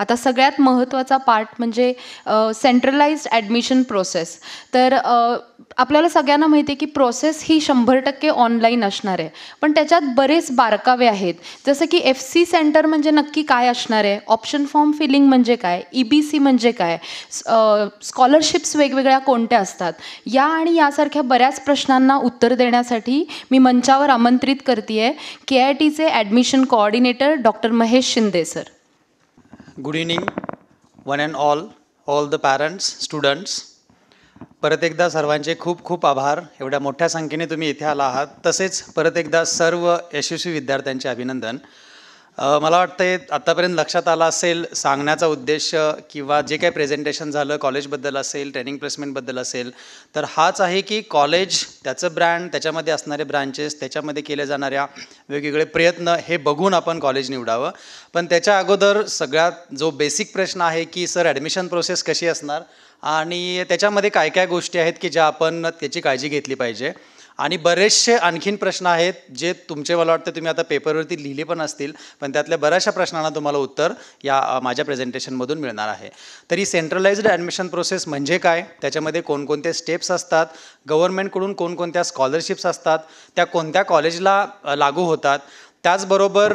आता सगळ्यात महत्त्वाचा पार्ट म्हणजे सेंट्रलाइज्ड ॲडमिशन प्रोसेस तर आपल्याला सगळ्यांना माहिती आहे की प्रोसेस ही शंभर टक्के ऑनलाईन असणार आहे पण त्याच्यात बरेच बारकावे आहेत जसं की एफ सी सेंटर म्हणजे नक्की काय असणार आहे ऑप्शन फॉर्म फिलिंग म्हणजे काय ई बी सी म्हणजे काय स्कॉलरशिप्स वेगवेगळ्या कोणत्या असतात या आणि यासारख्या बऱ्याच प्रश्नांना उत्तर देण्यासाठी मी मंचावर आमंत्रित करते आहे के आय टीचे admission coordinator doctor Mahesh Shinde sir good evening one and all all the parents students परत एकदा सर्वांचे खूप खूप आभार एवढ्या मोठ्या संख्येने तुम्ही इथे आला आहात तसेच परत एकदा सर्व यशस्वी विद्यार्थ्यांचे अभिनंदन मला वाटतंय आत्तापर्यंत लक्षात आला असेल सांगण्याचा उद्देश किंवा जे काही प्रेझेंटेशन झालं कॉलेजबद्दल असेल ट्रेनिंग प्लेसमेंटबद्दल असेल तर हाच आहे की कॉलेज त्याचं ब्रँड त्याच्यामध्ये असणारे ब्रांचेस त्याच्यामध्ये केल्या जाणाऱ्या वेगवेगळे प्रयत्न हे बघून आपण कॉलेज निवडावं पण त्याच्या अगोदर सगळ्यात जो बेसिक प्रश्न आहे की सर ॲडमिशन प्रोसेस कशी असणार आणि त्याच्यामध्ये काय काय गोष्टी आहेत की ज्या आपण त्याची काळजी घेतली पाहिजे आणि बरेचसे आणखीन प्रश्न आहेत जे तुमचे मला वाटतं तुम्ही आता पेपरवरती लिहिले पण असतील पण त्यातल्या बऱ्याचशा प्रश्नांना तुम्हाला उत्तर या माझ्या प्रेझेंटेशनमधून मिळणार आहे तरी सेंट्रलाइज्ड ॲडमिशन प्रोसेस म्हणजे काय त्याच्यामध्ये कोणकोणते स्टेप्स असतात गव्हर्नमेंटकडून कोणकोणत्या स्कॉलरशिप्स असतात त्या कोणत्या कॉलेजला लागू होतात त्याचबरोबर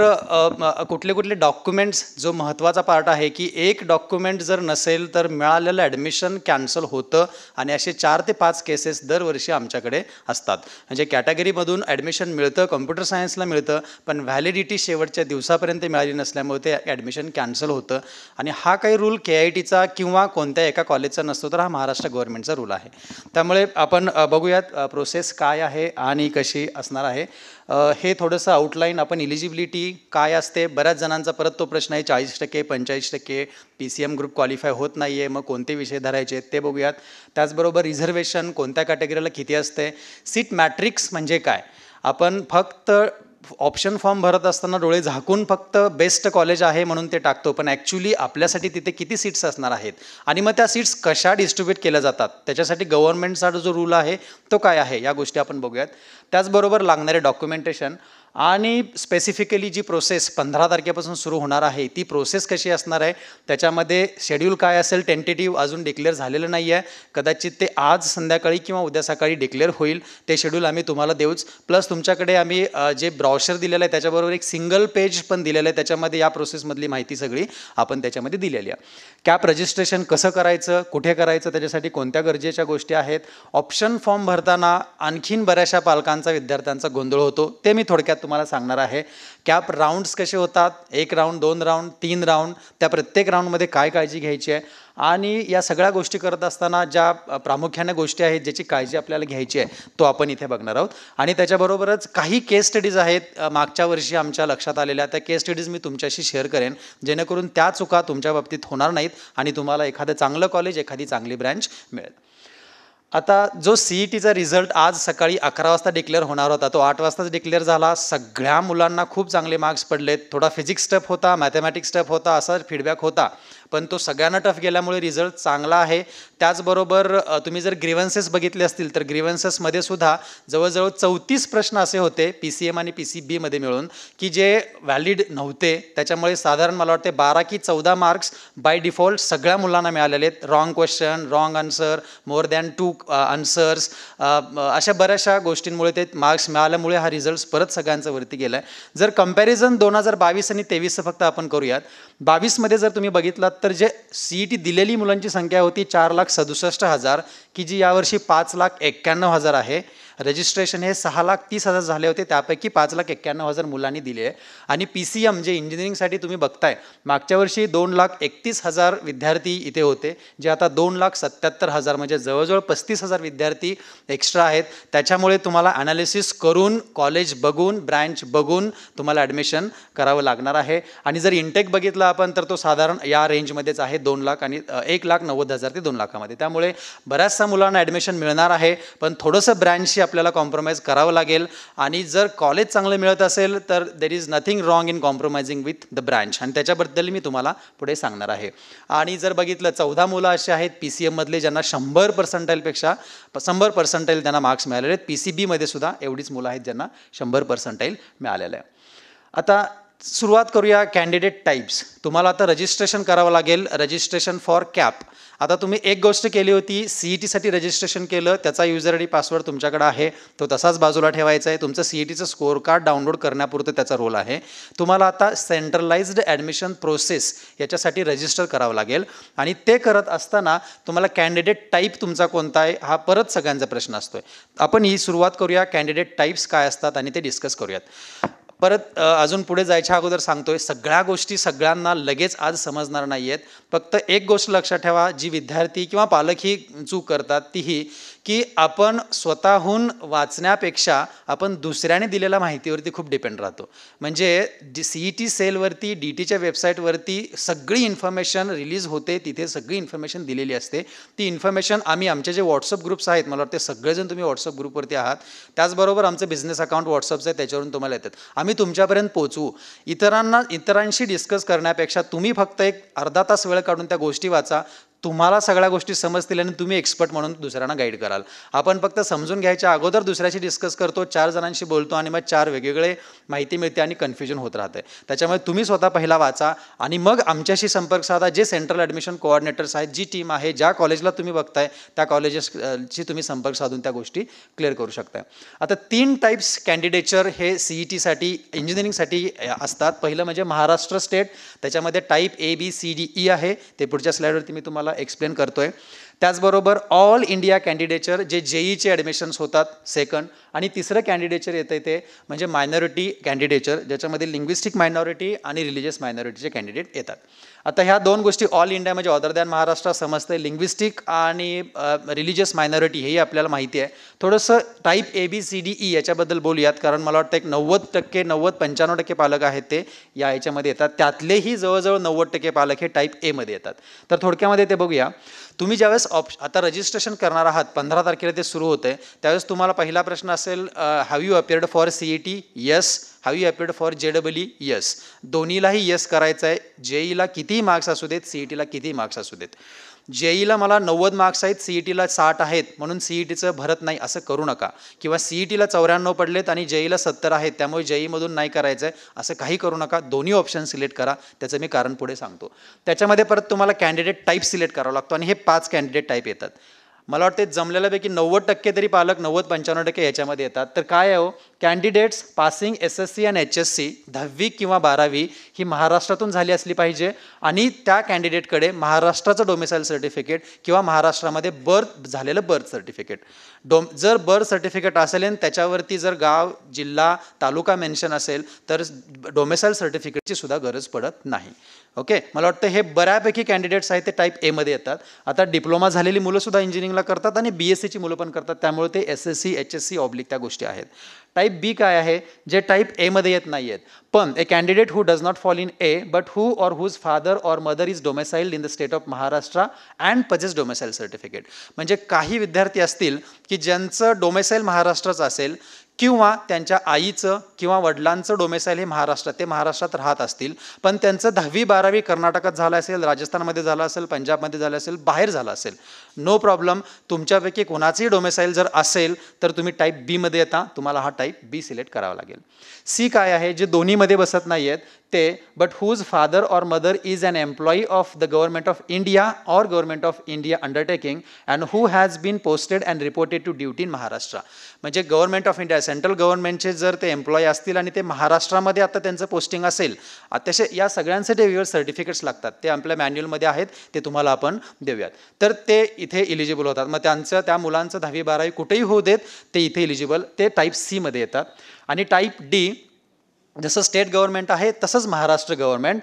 कुठले कुठले डॉक्युमेंट्स जो महत्त्वाचा पार्ट आहे की एक डॉक्युमेंट जर नसेल तर मिळालेलं ॲडमिशन कॅन्सल होतं आणि असे चार ते पाच केसेस दरवर्षी आमच्याकडे असतात म्हणजे कॅटेगरीमधून ॲडमिशन मिळतं कम्प्युटर सायन्सला मिळतं पण व्हॅलिडिटी शेवटच्या दिवसापर्यंत मिळाली नसल्यामुळे ते ॲडमिशन कॅन्सल होतं आणि हा काही रूल के आय टीचा किंवा कोणत्या एका कॉलेजचा नसतो तर हा महाराष्ट्र गव्हर्नमेंटचा रूल आहे त्यामुळे आपण बघूयात प्रोसेस काय आहे आणि कशी असणार आहे हे थोडंसं आउटलाईन आपण इलिजिबिलिटी काय असते बऱ्याच जणांचा परत तो प्रश्न आहे चाळीस टक्के पंचाळीस टक्के P C M group qualify होत नाही आहे मग कोणते विषय धरायचे ते बघूयात त्याचबरोबर रिझर्वेशन कोणत्या कॅटेगरीला किती असते सीट मॅट्रिक्स म्हणजे काय आपण फक्त ऑप्शन फॉर्म भरत असताना डोळे झाकून फक्त बेस्ट कॉलेज आहे म्हणून ते टाकतो पण ॲक्च्युली आपल्यासाठी तिथे किती सीट्स असणार आहेत आणि मग त्या सीट्स कशा डिस्ट्रीब्यूट केल्या जातात त्याच्यासाठी गव्हर्नमेंटचा जो रूल आहे तो काय आहे या गोष्टी आपण बघूयात त्याचबरोबर लागणारे डॉक्युमेंटेशन आणि स्पेसिफिकली जी प्रोसेस पंधरा तारखेपासून सुरू होणार आहे ती प्रोसेस कशी असणार आहे त्याच्यामध्ये शेड्यूल काय असेल टेंटेटिव्ह अजून डिक्लेअर झालेलं नाही आहे कदाचित ते आज संध्याकाळी किंवा उद्या सकाळी डिक्लेअर होईल ते शेड्यूल आम्ही तुम्हाला देऊच प्लस तुमच्याकडे आम्ही जे ब्रॉशर दिलेलं आहे त्याच्याबरोबर एक सिंगल पेज पण दिलेलं आहे त्याच्यामध्ये या प्रोसेसमधली माहिती सगळी आपण त्याच्यामध्ये दिलेली आहे कॅप रजिस्ट्रेशन कसं करायचं कुठे करायचं त्याच्यासाठी कोणत्या गरजेच्या गोष्टी आहेत ऑप्शन फॉर्म भरताना आणखीन बऱ्याचशा पालकांचा विद्यार्थ्यांचा गोंधळ होतो ते मी थोडक्यात तुम्हाला सांगणार आहे कॅप राऊंड्स कसे होतात एक राऊंड दोन राऊंड तीन राऊंड त्या प्रत्येक राऊंडमध्ये काय काळजी घ्यायची आहे आणि या सगळ्या गोष्टी करत असताना ज्या प्रामुख्याने गोष्टी आहेत ज्याची काळजी आपल्याला घ्यायची आहे तो आपण इथे बघणार आहोत आणि त्याच्याबरोबरच काही केस स्टडीज आहेत मागच्या वर्षी आमच्या लक्षात आलेल्या त्या केस स्टडीज मी तुमच्याशी शेअर करेन जेणेकरून त्या चुका तुमच्या बाबतीत होणार नाहीत आणि तुम्हाला एखादं चांगलं कॉलेज एखादी चांगली ब्रँच मिळेल आता जो सी ई टीचा रिझल्ट आज सकाळी अकरा वाजता डिक्लेअर होणार होता तो आठ वाजताच डिक्लेअर झाला सगळ्या मुलांना खूप चांगले मार्क्स पडलेत थोडा फिजिक्स स्टप होता मॅथमॅटिक्स स्टप होता असा फीडबॅक होता पण तो सगळ्यांना टफ गेल्यामुळे रिझल्ट चांगला आहे त्याचबरोबर तुम्ही जर ग्रीवन्सेस बघितले असतील तर ग्रीवन्सेसमध्ये सुद्धा जवळजवळ चौतीस प्रश्न असे होते पी सी एम आणि पी सी बीमध्ये मिळून की जे व्हॅलिड नव्हते त्याच्यामुळे साधारण मला वाटते बारा की चौदा मार्क्स बाय डिफॉल्ट सगळ्या मुलांना मिळालेले आहेत wrong question wrong answer more than two answers अशा बऱ्याचशा गोष्टींमुळे ते मार्क्स मिळाल्यामुळे हा रिझल्ट परत सगळ्यांचा वरती गेला आहे जर कम्पॅरिझन दोन हजार बावीस आणि तेवीसचं फक्त आपण करूयात बावीसमध्ये जर तुम्ही बघितलात तर जे सी ई टी दिलेली मुलांची संख्या होती चार लाख सदुसष्ट हजार की जी यावर्षी पाच लाख एक्क्याण्णव हजार आहे रजिस्ट्रेशन हे सहा लाख तीस हजार झाले होते त्यापैकी पाच लाख एक्क्याण्णव हजार मुलांनी दिले आहे आणि पी सी एम जे इंजिनिअरिंगसाठी तुम्ही बघताय मागच्या वर्षी दोन लाख एकतीस हजार विद्यार्थी इथे होते जे आता दोन लाख सत्याहत्तर हजार म्हणजे जवळजवळ पस्तीस हजार विद्यार्थी एक्स्ट्रा आहेत त्याच्यामुळे तुम्हाला ॲनालिसिस करून कॉलेज बघून ब्रँच बघून तुम्हाला ॲडमिशन करावं लागणार आहे आणि जर इंटेक बघितला आपण तर तो साधारण या रेंजमध्येच आहे दोन लाख आणि एक लाख नव्वद हजार ते दोन लाखामध्ये त्यामुळे बऱ्याचशा मुलांना ॲडमिशन मिळणार आहे पण थोडंसं ब्रँचशी आपल्याला कॉम्प्रोमाइज करावं लागेल आणि जर कॉलेज चांगलं मिळत असेल तर there is nothing wrong in compromising with the branch आणि त्याच्याबद्दल मी तुम्हाला पुढे सांगणार आहे आणि जर बघितलं चौदा मुलं असे आहेत पी सी एममधले ज्यांना शंभर पर्सेंटाईलपेक्षा शंभर पर्सेंटाईल त्यांना मार्क्स मिळालेले आहेत पी सी बीमध्ये सुद्धा एवढीच मुलं आहेत ज्यांना शंभर पर्सेंटाईल मिळालेलं आहे आता सुरुवात करूया कॅन्डिडेट टाईप्स तुम्हाला आता रजिस्ट्रेशन करावं लागेल रजिस्ट्रेशन फॉर कॅप आता तुम्ही एक गोष्ट केली होती सीई टीसाठी रजिस्ट्रेशन केलं त्याचा युजर आय पासवर्ड तुमच्याकडे आहे तो तसाच बाजूला ठेवायचा आहे तुमचं सीई टीचं स्कोअर कार्ड डाउनलोड करण्यापुरतं त्याचा रोल आहे तुम्हाला आता सेंट्रलाइज्ड ॲडमिशन प्रोसेस याच्यासाठी रजिस्टर करावं लागेल आणि ते करत असताना तुम्हाला कॅन्डिडेट टाईप तुमचा कोणता आहे हा परत सगळ्यांचा प्रश्न असतो आपण ही सुरुवात करूया कॅन्डिडेट टाईप्स काय असतात आणि ते डिस्कस करूयात परत अजून पुढे जायच्या अगोदर सांगतोय सगळ्या गोष्टी सगळ्यांना लगेच आज समजणार नाही आहेत फक्त एक गोष्ट लक्षात ठेवा जी विद्यार्थी किंवा पालक ही चूक करतात तीही की आपण स्वतःहून वाचण्यापेक्षा आपण दुसऱ्याने दिलेल्या माहितीवरती खूप डिपेंड राहतो म्हणजे जी सी ई e टी सेलवरती डी टीच्या वेबसाईटवरती सगळी इन्फॉर्मेशन रिलीज होते तिथे सगळी इन्फॉर्मेशन दिलेली असते ती इन्फॉर्मेशन आम्ही आमचे जे व्हॉट्सअप ग्रुप्स आहेत मला वाटते सगळेजण तुम्ही व्हॉट्सअप ग्रुपवरती आहात त्याचबरोबर आमचे बिझनेस अकाउंट व्हॉट्सअपचं आहे त्याच्यावरून तुम्हाला येतात आम्ही आम्ही तुमच्यापर्यंत पोहोचू इतरांना इतरांशी डिस्कस करण्यापेक्षा तुम्ही फक्त एक अर्धा तास वेळ काढून त्या गोष्टी वाचा तुम्हाला सगळ्या गोष्टी समजतील आणि तुम्ही एक्सपर्ट म्हणून दुसऱ्यांना गाईड कराल आपण फक्त समजून घ्यायच्या अगोदर दुसऱ्याशी डिस्कस करतो चार जणांशी बोलतो आणि मग चार वेगवेगळे माहिती मिळते आणि कन्फ्युजन होत राहते त्याच्यामुळे तुम्ही स्वतः पहिला वाचा आणि मग आमच्याशी संपर्क साधा जे सेंट्रल ॲडमिशन कोऑर्डिनेटर्स आहेत जी टीम आहे ज्या कॉलेजला तुम्ही बघताय त्या कॉलेजेसशी तुम्ही संपर्क साधून त्या गोष्टी क्लिअर करू शकताय आता तीन टाईप्स कॅन्डिडेचर हे सीई टीसाठी इंजिनिअरिंगसाठी असतात पहिलं म्हणजे महाराष्ट्र स्टेट त्याच्यामध्ये type A B C D E आहे ते पुढच्या स्लाईडवरती मी तुम्हाला एक्सप्लेन करतोय त्याचबरोबर ऑल इंडिया कॅन्डिडेचर जे जेईचे e ऍडमिशन होतात सेकंड आणि तिसरं कॅन्डिडेचर येतं ते म्हणजे मायनॉरिटी कॅन्डिडेचर ज्याच्यामध्ये लिंग्विस्टिक मायनॉरिटी आणि रिलिजियस मायनॉरिटीचे कॅन्डिडेट येतात आता ह्या दोन गोष्टी ऑल इंडिया म्हणजे ऑदर दॅन महाराष्ट्रात समजते लिंग्विस्टिक आणि रिलिजियस मायनॉरिटी हेही आपल्याला माहिती आहे थोडंसं type A B C D E याच्याबद्दल बोलूयात कारण मला वाटतं एक नव्वद टक्के नव्वद पंच्याण्णव टक्के पालक आहेत ते या याच्यामध्ये येतात त्यातलेही जवळजवळ नव्वद टक्के पालक हे टाईप एमध्ये येतात तर थोडक्यामध्ये ते बघूया तुम्ही ज्यावेळेस ऑप्शन आता रजिस्ट्रेशन करणार आहात पंधरा तारखेला ते सुरू होते त्यावेळेस तुम्हाला पहिला प्रश्न असेल have you appeared for C E T yes have you appeared for J double E yes दोन्हीलाही यस करायचं आहे जे e ईला कितीही मार्क्स असू देत सी ई टीला कितीही मार्क्स असू देत जेईला e मला नव्वद मार्क्स आहेत सीई टीला साठ आहेत म्हणून ई टीचं भरत नाही असं करू नका किंवा सीई टीला चौऱ्याण्णव पडलेत आणि जेईला e सत्तर आहेत त्यामुळे जेईमधून नाही करायचं आहे असं काही करू नका दोन्ही ऑप्शन सिलेक्ट करा त्याचं मी कारण पुढे सांगतो त्याच्यामध्ये परत तुम्हाला कॅन्डिडेट टाईप सिलेक्ट करावा लागतो आणि हे पाच कॅन्डिडेट टाईप येतात मला वाटतं जमलेल्यापैकी नव्वद टक्के तरी पालक नव्वद पंच्याण्णव टक्के याच्यामध्ये येतात तर काय आहे हो candidates passing S S C and H S C दहावी किंवा बारावी ही महाराष्ट्रातून झाली असली पाहिजे आणि त्या कॅन्डिडेटकडे महाराष्ट्राचं डोमिसाईल सर्टिफिकेट किंवा महाराष्ट्रामध्ये बर्थ झालेलं बर्थ सर्टिफिकेट डोम जर बर्थ सर्टिफिकेट असेल आणि त्याच्यावरती जर गाव जिल्हा तालुका मेन्शन असेल तर डोमिसाईल सर्टिफिकेटची सुद्धा गरज पडत नाही ओके मला वाटतं हे बऱ्यापैकी कॅन्डिडेट्स आहेत ते टाईप एमध्ये येतात आता डिप्लोमा झालेली मुलंसुद्धा इंजिनिअरिंग इंजिनिअरिंगला करतात आणि बी एस सीची e मुलं पण करतात त्यामुळे ते S S C H S C oblique त्या गोष्टी आहेत टाईप बी काय आहे जे टाईप एमध्ये येत नाही आहेत पण a candidate who does not fall in A but who or whose father or mother is domicile in the state of Maharashtra and possess domicile certificate म्हणजे काही विद्यार्थी असतील की ज्यांचं डोमेसाईल महाराष्ट्राचं असेल किंवा त्यांच्या आईचं किंवा वडिलांचं डोमेसाईल हे महाराष्ट्रात ते महाराष्ट्रात राहत असतील पण त्यांचं दहावी बारावी कर्नाटकात झालं असेल राजस्थानमध्ये झालं असेल पंजाबमध्ये झालं असेल बाहेर झालं असेल नो प्रॉब्लेम तुमच्यापैकी कोणाचंही डोमेसाईल जर असेल तर तुम्ही टाईप बीमध्ये येता तुम्हाला हा टाईप बी सिलेक्ट करावा लागेल सी काय आहे जे दोन्हीमध्ये बसत नाही आहेत ते but whose father or mother is an employee of the government of India or government of India undertaking and who has been posted and reported to duty in Maharashtra म्हणजे गव्हर्नमेंट ऑफ इंडिया सेंट्रल गव्हर्नमेंटचे जर ते employee असतील आणि ते महाराष्ट्रामध्ये आता त्यांचं पोस्टिंग असेल अतिशय या सगळ्यांसाठी वेगवेगळे सर्टिफिकेट्स लागतात ते आपल्या मॅन्युअलमध्ये आहेत ते तुम्हाला आपण देऊयात तर ते इथे इलिजिबल होतात मग त्यांचं त्या मुलांचं दहावी बारावी कुठेही होऊ देत ते इथे इलिजिबल ते टाईप सीमध्ये येतात आणि टाईप डी जसं स्टेट गव्हर्मेंट आहे तसंच Maharashtra government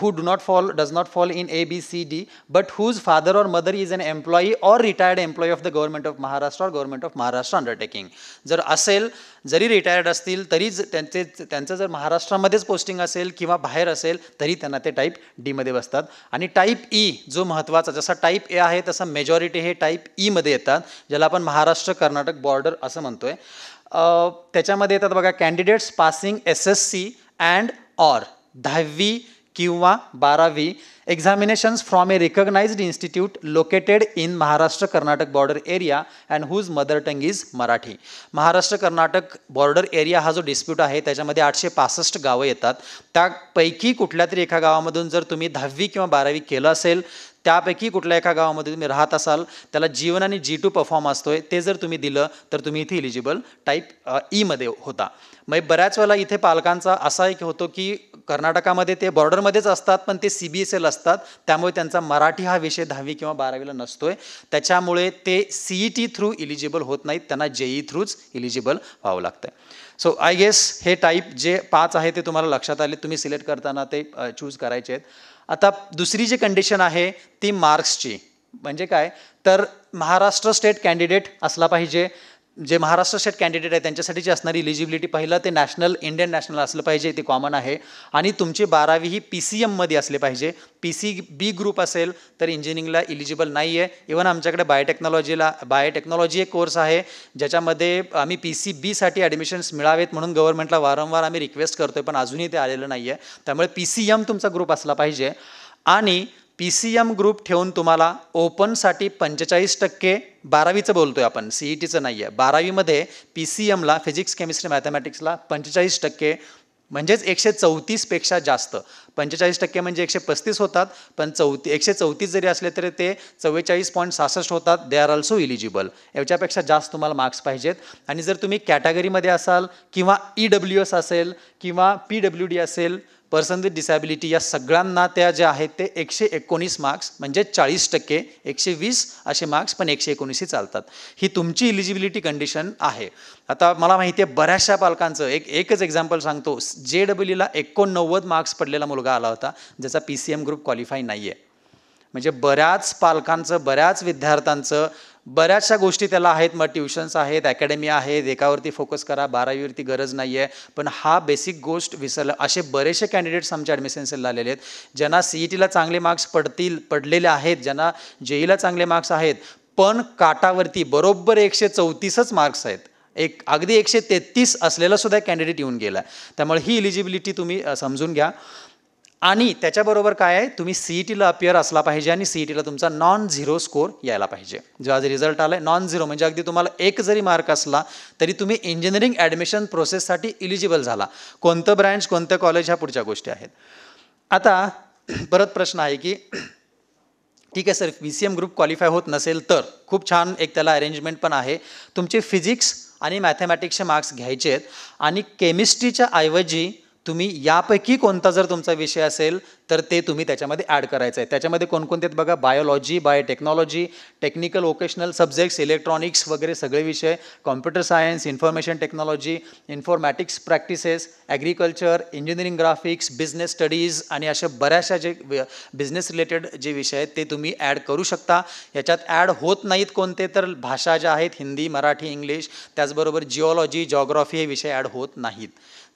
who do not fall does not fall in A B C D but whose father or mother is an employee or retired employee of the government of Maharashtra or government of Maharashtra undertaking जर असेल जरी retired असतील तरी त्यांचे त्यांचं जर महाराष्ट्रामध्येच posting असेल किंवा बाहेर असेल तरी त्यांना ते टाईप डीमध्ये बसतात आणि टाईप ई e, जो महत्त्वाचा जसा टाईप ए आहे तसा मेजॉरिटी हे टाईप ईमध्ये e येतात ज्याला आपण महाराष्ट्र कर्नाटक बॉर्डर असं म्हणतो आहे त्याच्यामध्ये येतात बघा candidates passing S S C and or दहावी किंवा बारावी examinations from a recognized institute located in Maharashtra Karnataka border area and whose mother tongue is Marathi Maharashtra Karnataka border area हा जो डिस्प्यूट आहे त्याच्यामध्ये आठशे पासष्ट गावं येतात त्यापैकी कुठल्या तरी एका गावामधून जर तुम्ही दहावी किंवा बारावी केलं असेल त्यापैकी कुठल्या एका गावामध्ये तुम्ही राहत असाल त्याला जीवन आणि जी टू परफॉर्म असतोय ते जर तुम्ही दिलं तर तुम्ही इथे इलिजिबल टाईप ईमध्ये होता मग बऱ्याच वेळेला इथे पालकांचा असा एक होतो की कर्नाटकामध्ये ते बॉर्डरमध्येच असतात पण ते सी बी एस एल असतात त्यामुळे त्यांचा मराठी हा विषय दहावी किंवा बारावीला नसतोय त्याच्यामुळे ते ई टी थ्रू इलिजिबल होत नाहीत त्यांना जेई थ्रूच इलिजिबल व्हावं लागतं सो आय गेस हे टाईप जे पाच आहे ते तुम्हाला लक्षात आले तुम्ही सिलेक्ट करताना ते चूज करायचे आहेत आता दुसरी जी कंडिशन आहे ती मार्क्सची म्हणजे काय तर महाराष्ट्र स्टेट कॅन्डिडेट असला पाहिजे जे महाराष्ट्र स्टेट कॅन्डिडेट आहे जी असणारी इलिजिबिलिटी पहिलं ते नॅशनल इंडियन नॅशनल असलं पाहिजे ते कॉमन आहे आणि तुमची बारावी ही पी सी एममध्ये असले पाहिजे पी सी बी ग्रुप असेल तर इंजिनिअरिंगला इलिजिबल नाही आहे इवन आमच्याकडे बायोटेक्नॉलॉजीला बायोटेक्नॉलॉजी एक कोर्स आहे ज्याच्यामध्ये आम्ही पी सी बीसाठी ॲडमिशन्स मिळावेत म्हणून गव्हर्नमेंटला वारंवार आम्ही रिक्वेस्ट करतो आहे पण अजूनही ते आलेलं नाही आहे त्यामुळे पी सी एम तुमचा ग्रुप असला पाहिजे आणि पी सी एम ग्रुप ठेवून तुम्हाला ओपनसाठी पंचेचाळीस टक्के बारावीचं बोलतोय आपण सीई टीचं e नाही आहे बारावीमध्ये पी सी एमला फिजिक्स केमिस्ट्री मॅथमॅटिक्सला पंचेचाळीस टक्के म्हणजेच एकशे चौतीसपेक्षा जास्त पंचेचाळीस टक्के म्हणजे एकशे पस्तीस होतात पण चौती एकशे चौतीस जरी असले तरी ते चव्वेचाळीस पॉईंट सहासष्ट होतात दे आर ऑल्सो इलिजिबल याच्यापेक्षा जास्त तुम्हाला मार्क्स पाहिजेत आणि जर तुम्ही कॅटेगरीमध्ये असाल किंवा ई डब्ल्यू एस असेल किंवा पी डब्ल्यू डी असेल पर्सन विथ डिसॅबिलिटी या सगळ्यांना त्या ज्या आहेत ते एकशे एकोणीस मार्क्स म्हणजे चाळीस टक्के एकशे वीस असे मार्क्स पण एकशे एकोणीसही चालतात ही तुमची इलिजिबिलिटी कंडिशन आहे आता मला माहिती आहे बऱ्याचशा पालकांचं एक एकच एक्झाम्पल सांगतो जे डब्ल्यूला एकोणनव्वद मार्क्स पडलेला मुलगा आला होता ज्याचा P C M group qualify नाही आहे म्हणजे बऱ्याच पालकांचं बऱ्याच विद्यार्थ्यांचं बऱ्याचशा गोष्टी त्याला आहेत मग ट्युशन्स आहेत अकॅडमी आहेत एकावरती फोकस करा बारावीवरती गरज नाही आहे पण हा बेसिक गोष्ट विसरला असे बरेचसे कॅन्डिडेट्स आमच्या ॲडमिशन सेलला आलेले आहेत ज्यांना ई टीला e चांगले मार्क्स पडतील पडलेले आहेत ज्यांना जेईला e चांगले मार्क्स आहेत पण काटावरती बरोबर एकशे चौतीसच मार्क्स आहेत एक अगदी एकशे तेहतीस असलेला सुद्धा कॅन्डिडेट येऊन गेला त्यामुळे ही इलिजिबिलिटी तुम्ही समजून घ्या आणि त्याच्याबरोबर काय आहे तुम्ही ई टीला अपिअर असला पाहिजे आणि ई टीला e तुमचा नॉन झिरो स्कोर यायला पाहिजे जो आज रिझल्ट आला आहे नॉन झिरो म्हणजे अगदी तुम्हाला एक जरी मार्क असला तरी तुम्ही इंजिनिअरिंग ॲडमिशन प्रोसेससाठी इलिजिबल झाला कोणतं ब्रँच कोणतं कॉलेज ह्या पुढच्या गोष्टी आहेत आता परत प्रश्न आहे की ठीक आहे sir B C M group qualify होत नसेल तर खूप छान एक त्याला अरेंजमेंट पण आहे तुमचे फिजिक्स आणि मॅथमॅटिक्सचे मार्क्स घ्यायचे आहेत आणि केमिस्ट्रीच्या ऐवजी तुम्ही यापैकी कोणता जर तुमचा विषय असेल तर ते तुम्ही त्याच्यामध्ये ॲड करायचं आहे त्याच्यामध्ये कोणकोणते आहेत बघा biology biotechnology technical vocational subjects electronics वगैरे सगळे विषय computer science information technology informatics practices agriculture engineering graphics business studies आणि अशा बऱ्याचशा जे बिझनेस रिलेटेड जे विषय आहेत ते तुम्ही ॲड करू शकता याच्यात ॲड होत नाहीत कोणते तर भाषा ज्या आहेत हिंदी मराठी इंग्लिश त्याचबरोबर जिओलॉजी जॉग्रॉफी हे विषय ॲड होत नाहीत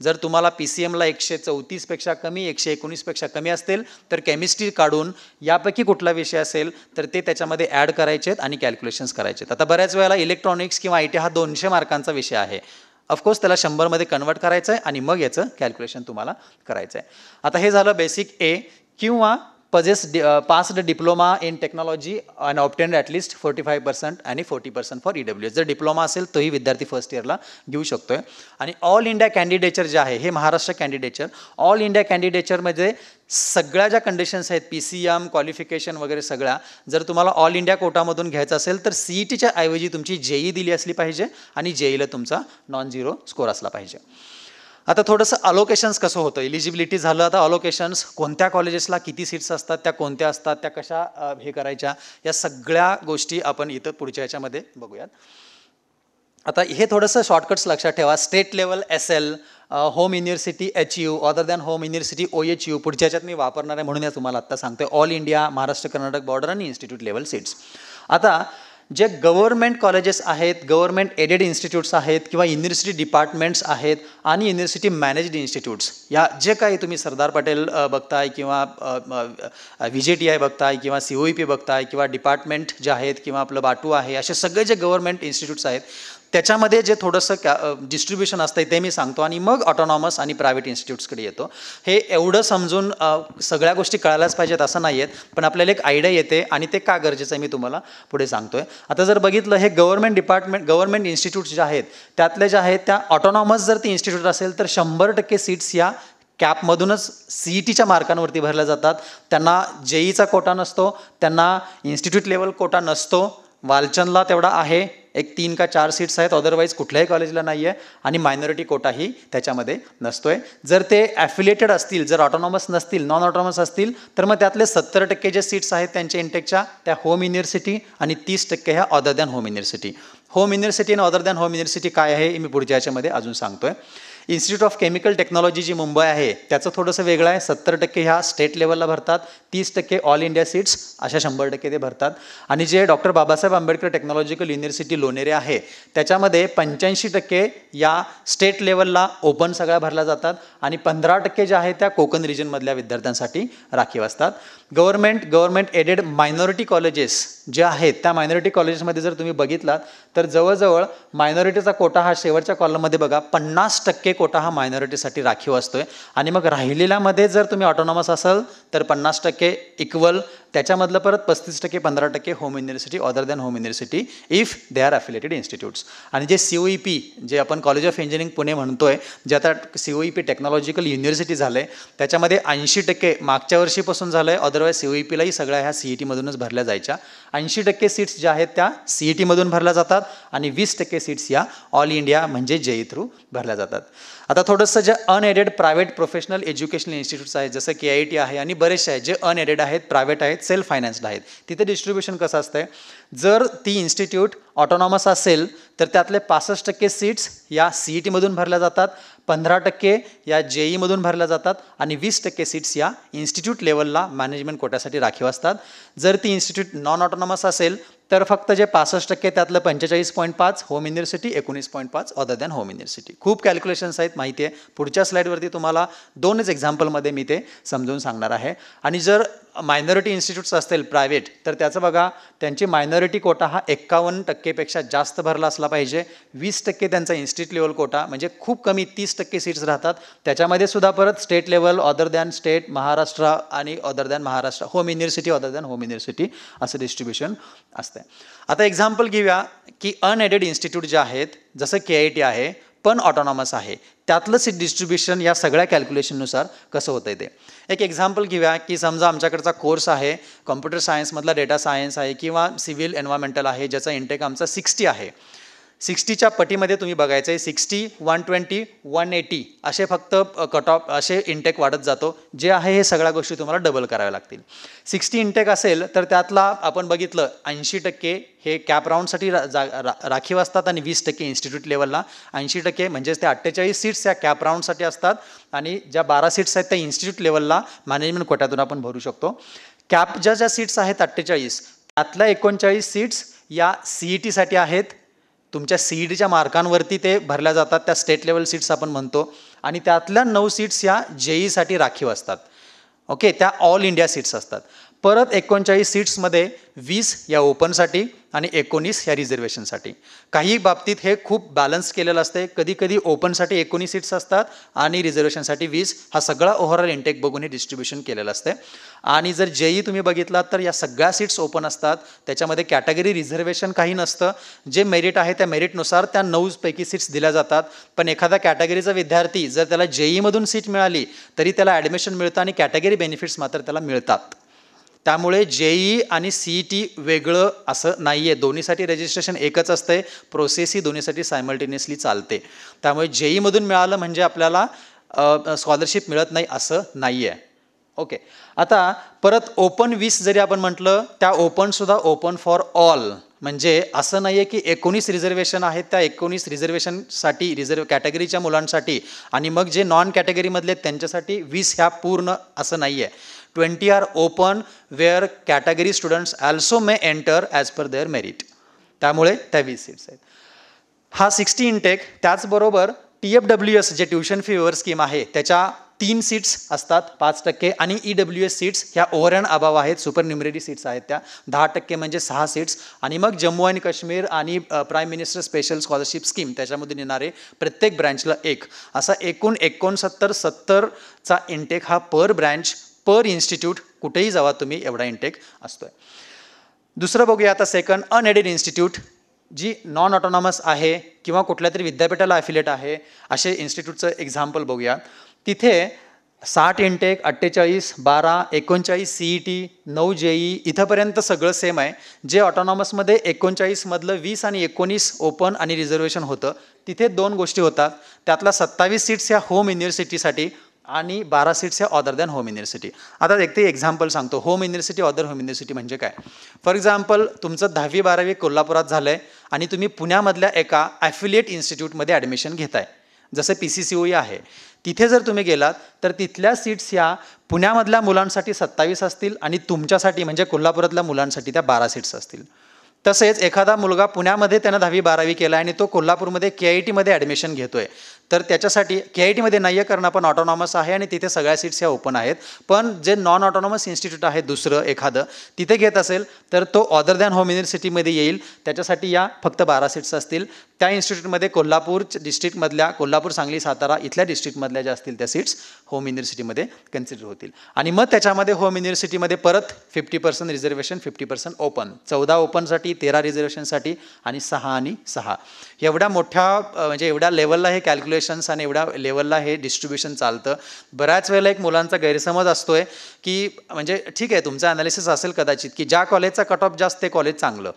जर तुम्हाला पी सी एमला एकशे चौतीसपेक्षा कमी एकशे एकोणीसपेक्षा कमी असतील तर केमिस्ट्री काढून यापैकी कुठला विषय असेल तर ते त्याच्यामध्ये ॲड करायचे आहेत आणि कॅल्क्युलेशन्स करायचे आहेत आता बऱ्याच वेळेला इलेक्ट्रॉनिक्स किंवा आय टी हा दोनशे मार्कांचा विषय आहे ऑफकोर्स त्याला शंभरमध्ये कन्वर्ट करायचं आहे आणि मग याचं कॅल्क्युलेशन तुम्हाला करायचं आहे आता हे झालं बेसिक ए किंवा पजेस डि diploma in technology and obtained and obtained forty five percent आणि percent for E W S जर डिप्लोमा असेल तोही विद्यार्थी फर्स्ट इयरला घेऊ शकतो आहे आणि ऑल इंडिया कॅन्डिडेचर जे आहे हे महाराष्ट्र कॅन्डिडेचर ऑल इंडिया कॅन्डिडेचरमध्ये सगळ्या ज्या कंडिशन्स आहेत पी सी एम क्वालिफिकेशन वगैरे सगळ्या जर तुम्हाला ऑल इंडिया कोटामधून घ्यायचं असेल तर ई टीच्या e ऐवजी तुमची जेई e दिली असली पाहिजे आणि जेईला e तुमचा नॉन झिरो स्कोर असला पाहिजे आता थोडंसं अलोकेशन्स कसं होतं एलिजिबिलिटी झालं आता अलोकेशन्स कोणत्या कॉलेजेसला किती सीट्स असतात त्या कोणत्या असतात त्या कशा हे करायच्या या सगळ्या गोष्टी आपण इथं पुढच्या याच्यामध्ये बघूयात आता हे थोडंसं शॉर्टकट्स लक्षात ठेवा state level S L home university H U other than home university O H U पुढच्या याच्यात मी वापरणार आहे म्हणून या तुम्हाला आत्ता सांगतो all India Maharashtra Karnataka border आणि इन्स्टिट्यूट लेवल सीट्स आता जे गव्हर्मेंट कॉलेजेस आहेत गव्हर्मेंट एडेड इन्स्टिट्यूट्स आहेत किंवा युनिव्हर्सिटी डिपार्टमेंट्स आहेत आणि युनिव्हर्सिटी मॅनेज्ड इन्स्टिट्यूट्स या जे काही तुम्ही सरदार पटेल बघताय किंवा व्ही जे टी आय बघताय किंवा सी ओ पी बघताय किंवा डिपार्टमेंट जे आहेत किंवा आपलं बाटू आहे असे सगळे जे गव्हर्मेंट इन्स्टिट्यूट्स आहेत त्याच्यामध्ये जे थोडंसं कॅ डिस्ट्रीब्युशन असतं ते मी सांगतो आणि मग ऑटोनॉमस आणि प्रायव्हेट इन्स्टिट्यूट्सकडे येतो हे एवढं समजून सगळ्या गोष्टी कळायलाच पाहिजेत असं नाही आहेत पण आपल्याला एक आयडिया येते आणि ते का गरजेचं आहे मी तुम्हाला पुढे सांगतो आहे आता जर बघितलं हे गव्हर्मेंट डिपार्टमेंट गव्हर्नमेंट इन्स्टिट्यूट्स जे आहेत त्यातल्या ज्या आहेत त्या ऑटोनॉमस जर ती इन्स्टिट्यूट असेल तर शंभर टक्के सीट्स या कॅपमधूनच ई टीच्या e मार्कांवरती भरल्या जातात त्यांना जेईचा e कोटा नसतो त्यांना इन्स्टिट्यूट लेवल कोटा नसतो वालचंदला तेवढा आहे एक तीन का चार सीट्स आहेत अदरवाईज कुठल्याही कॉलेजला नाही आहे आणि मायनॉरिटी कोटाही त्याच्यामध्ये नसतो आहे जर ते ॲफिलेटेड असतील जर ऑटोनॉमस नसतील नॉन ऑटोनॉमस असतील तर मग त्यातले सत्तर टक्के जे सीट्स आहेत त्यांच्या इंटेकच्या त्या होम युनिव्हर्सिटी आणि तीस टक्के ह्या other than home university home university आणि अदर दॅन होम युनिव्हर्सिटी काय आहे मी पुढच्या याच्यामध्ये अजून सांगतो आहे इन्स्टिट्यूट ऑफ केमिकल टेक्नॉलॉजी जी मुंबई आहे त्याचं थोडंसं वेगळं आहे सत्तर टक्के ह्या स्टेट लेवलला भरतात तीस टक्के ऑल इंडिया सीट्स अशा शंभर टक्के ते भरतात आणि जे doctor Babasaheb Ambedkar technological university Lonere आहे त्याच्यामध्ये पंच्याऐंशी टक्के या स्टेट लेवलला ओपन सगळ्या भरल्या जातात आणि पंधरा टक्के ज्या आहेत त्या कोकण रिजनमधल्या विद्यार्थ्यांसाठी राखीव असतात government government aided minority colleges जे आहेत त्या मायनॉरिटी कॉलेजेसमध्ये जर तुम्ही बघितलात तर जवळजवळ मायनॉरिटीचा कोटा हा शेवटच्या कॉलममध्ये बघा पन्नास टक्के कोटा हा मायनॉरिटीसाठी राखीव असतो आहे आणि मग राहिलेल्यामध्ये जर तुम्ही ऑटोनॉमस असाल तर पन्नास टक्के इक्वल त्याच्यामधलं परत पस्तीस टक्के पंधरा टक्के home university other than home university if they are affiliated institutes आणि जे सी ओ ई पी जे आपण कॉलेज ऑफ इंजिनिअरिंग पुणे म्हणतो आहे जे आता C O E P technological university झालं आहे त्याच्यामध्ये ऐंशी टक्के मागच्या वर्षीपासून झालं आहे अदरवाईज सी ओ ई पीलाही सगळ्या ह्या सी ई e टीमधूनच भरल्या जायच्या ऐंशी टक्के सीट्स ज्या आहेत त्या सी ई e टीमधून भरल्या जातात आणि वीस टक्के सीट्स या ऑल इंडिया म्हणजे जेई थ्रू e भरल्या जातात आता थोडंसं जे unaided private professional educational institutes आहेत जसं के आय टी आहे आणि बरेचसे आहेत जे अनएडेड आहेत प्रायव्हेट आहेत सेल्फ फायनान्स्ड आहेत तिथे डिस्ट्रीब्युशन कसं असतं आहे जर ती इन्स्टिट्यूट ऑटोनॉमस असेल तर त्यातले पासष्ट टक्के सीट्स या ई टीमधून e भरल्या जातात पंधरा टक्के या जे ईमधून e भरल्या जातात आणि वीस टक्के सीट्स या इन्स्टिट्यूट लेवलला मॅनेजमेंट कोट्यासाठी राखीव असतात जर ती इन्स्टिट्यूट नॉन ऑटोनॉमस असेल तर फक्त जे पासष्ट टक्के त्यातलं पंचेचाळीस पॉईंट पाच होम युनिव्हर्सिटी एकोणीस पॉईंट पाच अदर दॅन होम युनिव्हर्सिटी खूप कॅल्क्युलेशन्स आहेत माहिती आहे पुढच्या स्लाईडवरती तुम्हाला दोनच एक्झाम्पलमध्ये मी ते समजून सांगणार आहे आणि जर मायनॉरिटी इन्स्टिट्यूट्स असतील प्रायव्हेट तर त्याचं बघा त्यांची मायनॉरिटी कोटा हा एक्कावन्न टक्केपेक्षा जास्त भरला असला पाहिजे वीस टक्के त्यांचा इन्स्टिट्यूट लेवल कोटा म्हणजे खूप कमी तीस टक्के सीट्स राहतात त्याच्यामध्ये सुद्धा परत state level other than state Maharashtra आणि other than Maharashtra home university other than home university असं डिस्ट्रीब्युशन असतं आता एक्झाम्पल घेऊया की अनएडेड इन्स्टिट्यूट जे आहेत जसं के आय टी आहे पण ऑटोनॉमस आहे त्यातलंच डिस्ट्रीब्युशन या सगळ्या कॅल्क्युलेशननुसार कसं होतं ते एक एक्झाम्पल घेऊया की समजा आमच्याकडचा कोर्स आहे कॉम्प्युटर सायन्समधला डेटा सायन्स आहे किंवा सिव्हिल एन्व्हायरमेंटल आहे ज्याचा इंटेक आमचा सिक्स्टी आहे सिक्स्टीच्या पटीमध्ये तुम्ही बघायचं आहे sixty one twenty one eighty असे फक्त कट ऑफ असे इंटेक वाढत जातो जे आहे हे सगळ्या गोष्टी तुम्हाला डबल कराव्या लागतील सिक्स्टी इंटेक असेल तर त्यातला आपण बघितलं ऐंशी टक्के हे कॅप राऊंडसाठी रा, जा रा राखीव असतात आणि वीस टक्के इन्स्टिट्यूट लेवलला ऐंशी टक्के म्हणजेच ते अठ्ठेचाळीस सीट्स या कॅप राऊंडसाठी असतात आणि ज्या बारा सीट्स आहेत त्या इन्स्टिट्यूट लेवलला मॅनेजमेंट कोट्यातून आपण भरू शकतो कॅप ज्या ज्या सीट्स आहेत अठ्ठेचाळीस त्यातल्या एकोणचाळीस सीट्स या ई टीसाठी e आहेत तुमच्या सीडच्या मार्कांवरती ते भरल्या जातात त्या स्टेट लेवल सीट्स आपण म्हणतो आणि त्यातल्या नऊ सीट्स ह्या जेईसाठी राखीव असतात ओके त्या ऑल इंडिया सीट्स असतात परत एकोणचाळीस सीट्समध्ये वीस या ओपनसाठी आणि एकोणीस या रिझर्वेशनसाठी काही बाबतीत हे खूप बॅलन्स केलेलं असते कधी कधी ओपनसाठी एकोणीस सीट्स असतात आणि रिझर्वेशनसाठी वीस हा सगळा ओव्हरऑल इंटेक बघून हे डिस्ट्रीब्युशन केलेलं असते आणि जर जेई तुम्ही बघितलात तर या सगळ्या सीट्स ओपन असतात त्याच्यामध्ये कॅटेगरी रिझर्वेशन काही नसतं जे मेरिट आहे त्या मेरिटनुसार त्या नऊपैकी सीट्स दिल्या जातात पण एखादा कॅटेगरीचा विद्यार्थी जर त्याला जेईमधून सीट मिळाली तरी त्याला ॲडमिशन मिळतं आणि कॅटेगरी बेनिफिट्स मात्र त्याला मिळतात त्यामुळे जेईई आणि सी ई टी वेगळं असं नाही आहे दोन्हीसाठी रजिस्ट्रेशन एकच असतं प्रोसेस ही दोन्हीसाठी सायमल्टेनियसली चालते त्यामुळे जेईमधून मिळालं म्हणजे आपल्याला स्कॉलरशिप मिळत नाही असं नाही आहे ओके आता परत ओपन वीस जरी आपण म्हटलं त्या ओपनसुद्धा ओपन फॉर ऑल म्हणजे असं नाही आहे की एकोणीस रिझर्वेशन आहेत त्या एकोणीस रिझर्वेशनसाठी रिझर्व कॅटेगरीच्या मुलांसाठी आणि मग जे नॉन कॅटेगरीमधले त्यांच्यासाठी वीस ह्या पूर्ण असं नाही आहे twenty are open where category students also may enter as per their merit त्यामुळे त्या वीस सीट्स आहेत हा सिक्स्टी इनटेक त्याचबरोबर टी एफ डब्ल्यू एस जे ट्युशन फीवर स्कीम आहे त्याच्या तीन सीट्स असतात पाच टक्के आणि ई डब्ल्यू एस सीट्स ह्या ओव्हर अभाव आहेत सुपर न्युमरेरी सीट्स आहेत त्या दहा टक्के म्हणजे सहा सीट्स आणि मग जम्मू अँड काश्मीर आणि prime minister special scholarship scheme त्याच्यामध्ये नेणारे प्रत्येक ब्रँचला एक असा एकूण एकोणसत्तर सत्तरचा इंटेक हा पर ब्रँच पर इन्स्टिट्यूट कुठेही जावा तुम्ही एवढा इनटेक असतो आहे दुसरं बघूया आता सेकंड अनएडेड इन्स्टिट्यूट जी नॉन ऑटोनॉमस आहे किंवा कुठल्या तरी विद्यापीठाला अफिलेट आहे असे इन्स्टिट्यूटचं एक्झाम्पल बघूया तिथे साठ इनटेक अठ्ठेचाळीस बारा एकोणचाळीस सी ई टी नऊ ई e, इथंपर्यंत सगळं सेम आहे जे ऑटोनॉमसमध्ये एकोणचाळीसमधलं वीस आणि एकोणीस ओपन आणि रिझर्वेशन होतं तिथे दोन गोष्टी होतात त्यातला सत्तावीस सीट्स ह्या होम युनिव्हर्सिटीसाठी आणि बारा सीट्स हे ऑदर दॅन होम युनिव्हर्सिटी आता एक ते एक्झाम्पल सांगतो home university other home university म्हणजे काय फॉर एक्झाम्पल तुमचं दहावी बारावी कोल्हापुरात झालं आहे आणि तुम्ही पुण्यामधल्या एका ॲफिलिएट इन्स्टिट्यूटमध्ये ॲडमिशन घेत आहे जसं पी सी सी ओ आहे तिथे जर तुम्ही गेलात तर तिथल्या सीट्स ह्या पुण्यामधल्या मुलांसाठी सत्तावीस असतील आणि तुमच्यासाठी म्हणजे कोल्हापुरातल्या मुलांसाठी त्या बारा सीट्स असतील तसेच एखादा मुलगा पुण्यामध्ये त्यानं दहावी बारावी केला आणि तो कोल्हापूरमध्ये के आय टीमध्ये ॲडमिशन घेतो आहे तर त्याच्यासाठी के आय टीमध्ये नाही आहे कारण आपण ऑटोनॉमस आहे आणि तिथे सगळ्या सीट्स ह्या ओपन आहेत पण जे नॉन ऑटोनॉमस इन्स्टिट्यूट आहे दुसरं एखादं तिथे घेत असेल तर तो ऑदर दॅन होम युनिव्हर्सिटीमध्ये येईल त्याच्यासाठी या फक्त बारा सीट्स असतील त्या इन्स्टिट्यूटमध्ये कोल्हापूर डिस्ट्रिक्टमधल्या कोल्हापूर सांगली सातारा इथल्या डिस्ट्रिक्टमधल्या ज्या असतील त्या सीट्स होम युनिव्हर्सिटीमध्ये कन्सिडर होतील आणि मग त्याच्यामध्ये होम युनिव्हर्सिटीमध्ये परत fifty percent reservation fifty percent open चौदा ओपनसाठी तेरा रिझर्वेशनसाठी आणि सहा आणि सहा एवढ्या मोठ्या म्हणजे एवढ्या लेवलला हे कॅल्क्युलेशन आणि एवढ्या लेवलला हे डिस्ट्रीब्युशन चालतं बऱ्याच वेळेला एक मुलांचा गैरसमज असतोय की म्हणजे ठीक आहे तुमचा अनालिसिस असेल कदाचित की ज्या कॉलेजचा कट ऑफ जास्त ते कॉलेज चांगलं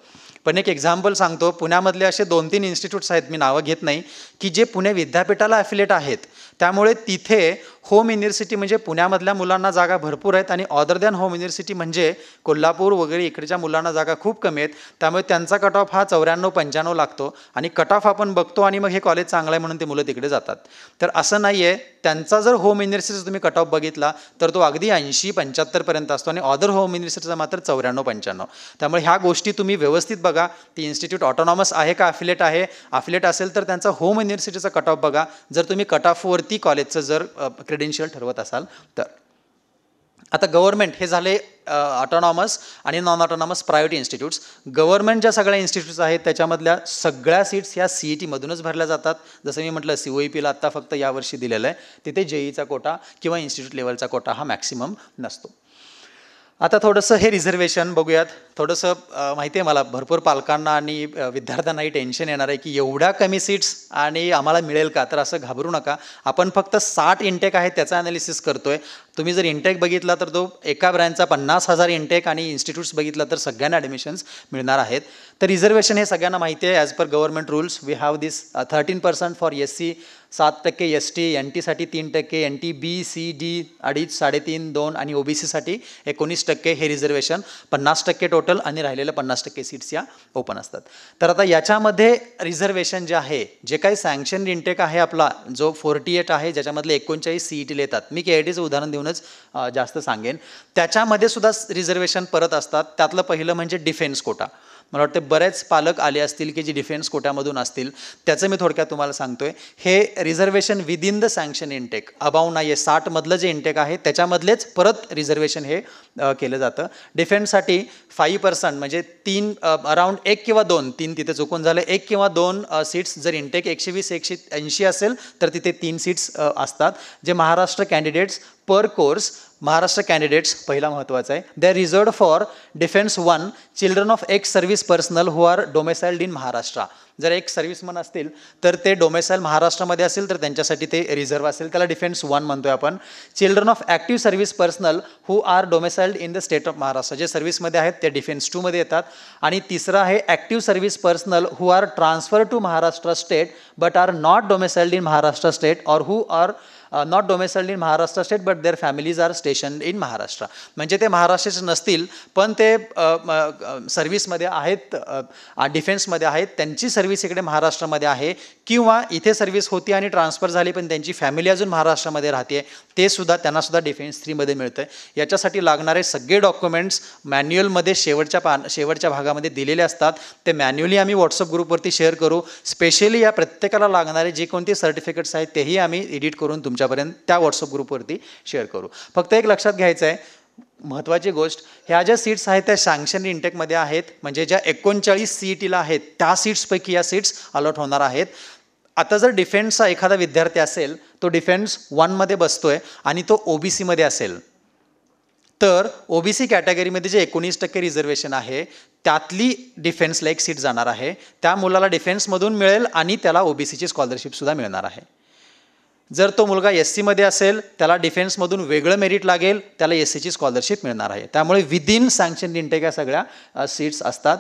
पण एक एक्झाम्पल सांगतो पुण्यामधले असे दोन तीन इन्स्टिट्यूट्स आहेत मी नावं घेत नाही की जे पुणे विद्यापीठाला ॲफिलेट आहेत त्यामुळे तिथे होम युनिव्हर्सिटी म्हणजे पुण्यामधल्या मुलांना जागा भरपूर आहेत आणि ऑदर दॅन होम युनिव्हर्सिटी म्हणजे कोल्हापूर वगैरे इकडच्या मुलांना जागा खूप कमी आहेत त्यामुळे त्यांचा कट ऑफ हा चौऱ्याण्णव पंच्याण्णव लागतो आणि कट ऑफ आपण बघतो आणि मग हे कॉलेज चांगलं आहे म्हणून ते मुलं तिकडे जातात तर असं नाही आहे त्यांचा जर होम युनिव्हर्सिटीचा तुम्ही कट ऑफ बघितला तर तो अगदी ऐंशी पंच्याहत्तरपर्यंत असतो आणि ऑदर होम युनिव्हर्सिटीचा मात्र चौऱ्याण्णव पंच्याण्णव त्यामुळे ह्या गोष्टी तुम्ही व्यवस्थित बघा ती इन्स्टिट्यूट ऑटोनॉमस आहे का अफिलेट आहे अफिलेट असेल तर त्यांचा होम युनिव्हर्सिटीचा कट ऑफ बघा जर तुम्ही कट ऑफवर कोणती कॉलेजचं जर क्रेडेन्शियल ठरवत असाल तर आता गव्हर्नमेंट हे झाले ऑटोनॉमस आणि non autonomous private institutes government ज्या सगळ्या इन्स्टिट्यूट्स आहेत त्याच्यामधल्या सगळ्या सीट्स ह्या सी ई e टीमधूनच भरल्या जातात जसं मी म्हटलं सी ओ ई पीला आत्ता फक्त यावर्षी दिलेलं आहे तिथे जेईचा e e कोटा किंवा इन्स्टिट्यूट लेवलचा कोटा हा मॅक्सिमम नसतो आता थोडंसं हे रिझर्वेशन बघूयात थोडंसं माहिती आहे मला भरपूर पालकांना आणि विद्यार्थ्यांनाही टेन्शन येणार आहे की एवढ्या कमी सीट्स आणि आम्हाला मिळेल का तर असं घाबरू नका आपण फक्त साठ इंटेक आहे त्याचा ॲनालिसिस करतो आहे तुम्ही जर इंटेक बघितला तर तो एका ब्रँडचा पन्नास हजार इंटेक आणि इन्स्टिट्यूट्स बघितला तर सगळ्यांना ॲडमिशन्स मिळणार आहेत तर रिझर्वेशन हे सगळ्यांना माहिती आहे as per government rules we have this thirteen percent for S C सात टक्के एस टी एन टीसाठी तीन टक्के N T B C D अडीच साडेतीन दोन आणि ओबीसीसाठी एकोणीस टक्के हे रिझर्वेशन पन्नास टक्के टोटल आणि राहिलेल्या पन्नास टक्के सीट्स या ओपन असतात तर आता याच्यामध्ये रिझर्वेशन जे आहे जे काही सँक्शन इंटेक आहे आपला जो फोर्टी एट आहे ज्याच्यामधले एकोणचाळीस सीट येतात मी के टीचं उदाहरण देऊनच जास्त सांगेन त्याच्यामध्ये सुद्धा रिझर्वेशन परत असतात त्यातलं पहिलं म्हणजे डिफेन्स कोटा मला वाटतं बरेच पालक आले असतील की जे डिफेन्स कोट्यामधून असतील त्याचं मी थोडक्यात तुम्हाला सांगतोय हे reservation within the sanction intake above नाही आहे साठमधलं जे इनटेक आहे त्याच्यामधलेच परत रिझर्वेशन हे केलं जातं डिफेन्ससाठी फाईव्ह पर्सेंट म्हणजे तीन अराउंड एक किंवा दोन तीन तिथे चुकून झालं एक किंवा दोन सीट्स जर इंटेक एकशे वीस एकशे ऐंशी असेल तर तिथे तीन सीट्स असतात जे Maharashtra candidates per course Maharashtra candidates पहिला महत्त्वाचा आहे they are for defence one children of ex service personnel who are domiciled in Maharashtra जर एक सर्व्हिसमन असतील तर ते डोमेसाईल महाराष्ट्रामध्ये असेल तर त्यांच्यासाठी ते रिझर्व्ह असेल त्याला डिफेन्स वन म्हणतोय आपण children of active service personnel who are domiciled in the state of Maharashtra जे सर्व्हिसमध्ये आहेत ते डिफेन्स टूमध्ये येतात आणि तिसरं आहे active service personnel who are transfer to Maharashtra state but are not domiciled in Maharashtra state or who are not domiciled in Maharashtra state but their families are station in Maharashtra म्हणजे ते महाराष्ट्राचे नसतील पण ते सर्व्हिसमध्ये आहेत डिफेन्समध्ये आहेत त्यांची सर्व्हिस इकडे महाराष्ट्रामध्ये आहे किंवा इथे सर्व्हिस होती आणि ट्रान्सफर झाली पण त्यांची फॅमिली अजून महाराष्ट्रामध्ये राहते ते सुद्धा त्यांनासुद्धा डिफेन्स थ्रीमध्ये मिळतं आहे याच्यासाठी लागणारे सगळे डॉक्युमेंट्स मॅन्युअलमध्ये शेवटच्या पान शेवटच्या भागामध्ये दिलेले असतात ते मॅन्युअली आम्ही व्हॉट्सअप ग्रुपवरती शेअर करू स्पेशली या प्रत्येकाला लागणारे जे कोणते सर्टिफिकेट्स आहेत तेही आम्ही एडिट करून तुमच्या तुमच्यापर्यंत त्या व्हॉट्सअप ग्रुपवरती शेअर करू फक्त एक लक्षात घ्यायचं आहे महत्त्वाची गोष्ट ह्या ज्या सीट्स आहेत त्या सँक्शन इंटेकमध्ये आहेत म्हणजे ज्या एकोणचाळीस सीईटीला आहेत त्या सीट्सपैकी या सीट्स अलॉट होणार आहेत आता जर डिफेन्सचा एखादा विद्यार्थी असेल तो डिफेन्स वनमध्ये बसतो आहे आणि तो ओ बी सीमध्ये असेल तर ओ बी सी कॅटेगरीमध्ये जे एकोणीस टक्के रिझर्वेशन आहे त्यातली डिफेन्सला एक सीट जाणार आहे त्या मुलाला डिफेन्समधून मिळेल आणि त्याला ओ बी सीची स्कॉलरशिपसुद्धा मिळणार आहे जर तो मुलगा एस सीमध्ये असेल त्याला डिफेन्समधून वेगळं मेरिट लागेल त्याला एस सीची स्कॉलरशिप मिळणार आहे त्यामुळे विदिन सँक्शन इंटेक या सगळ्या सीट्स असतात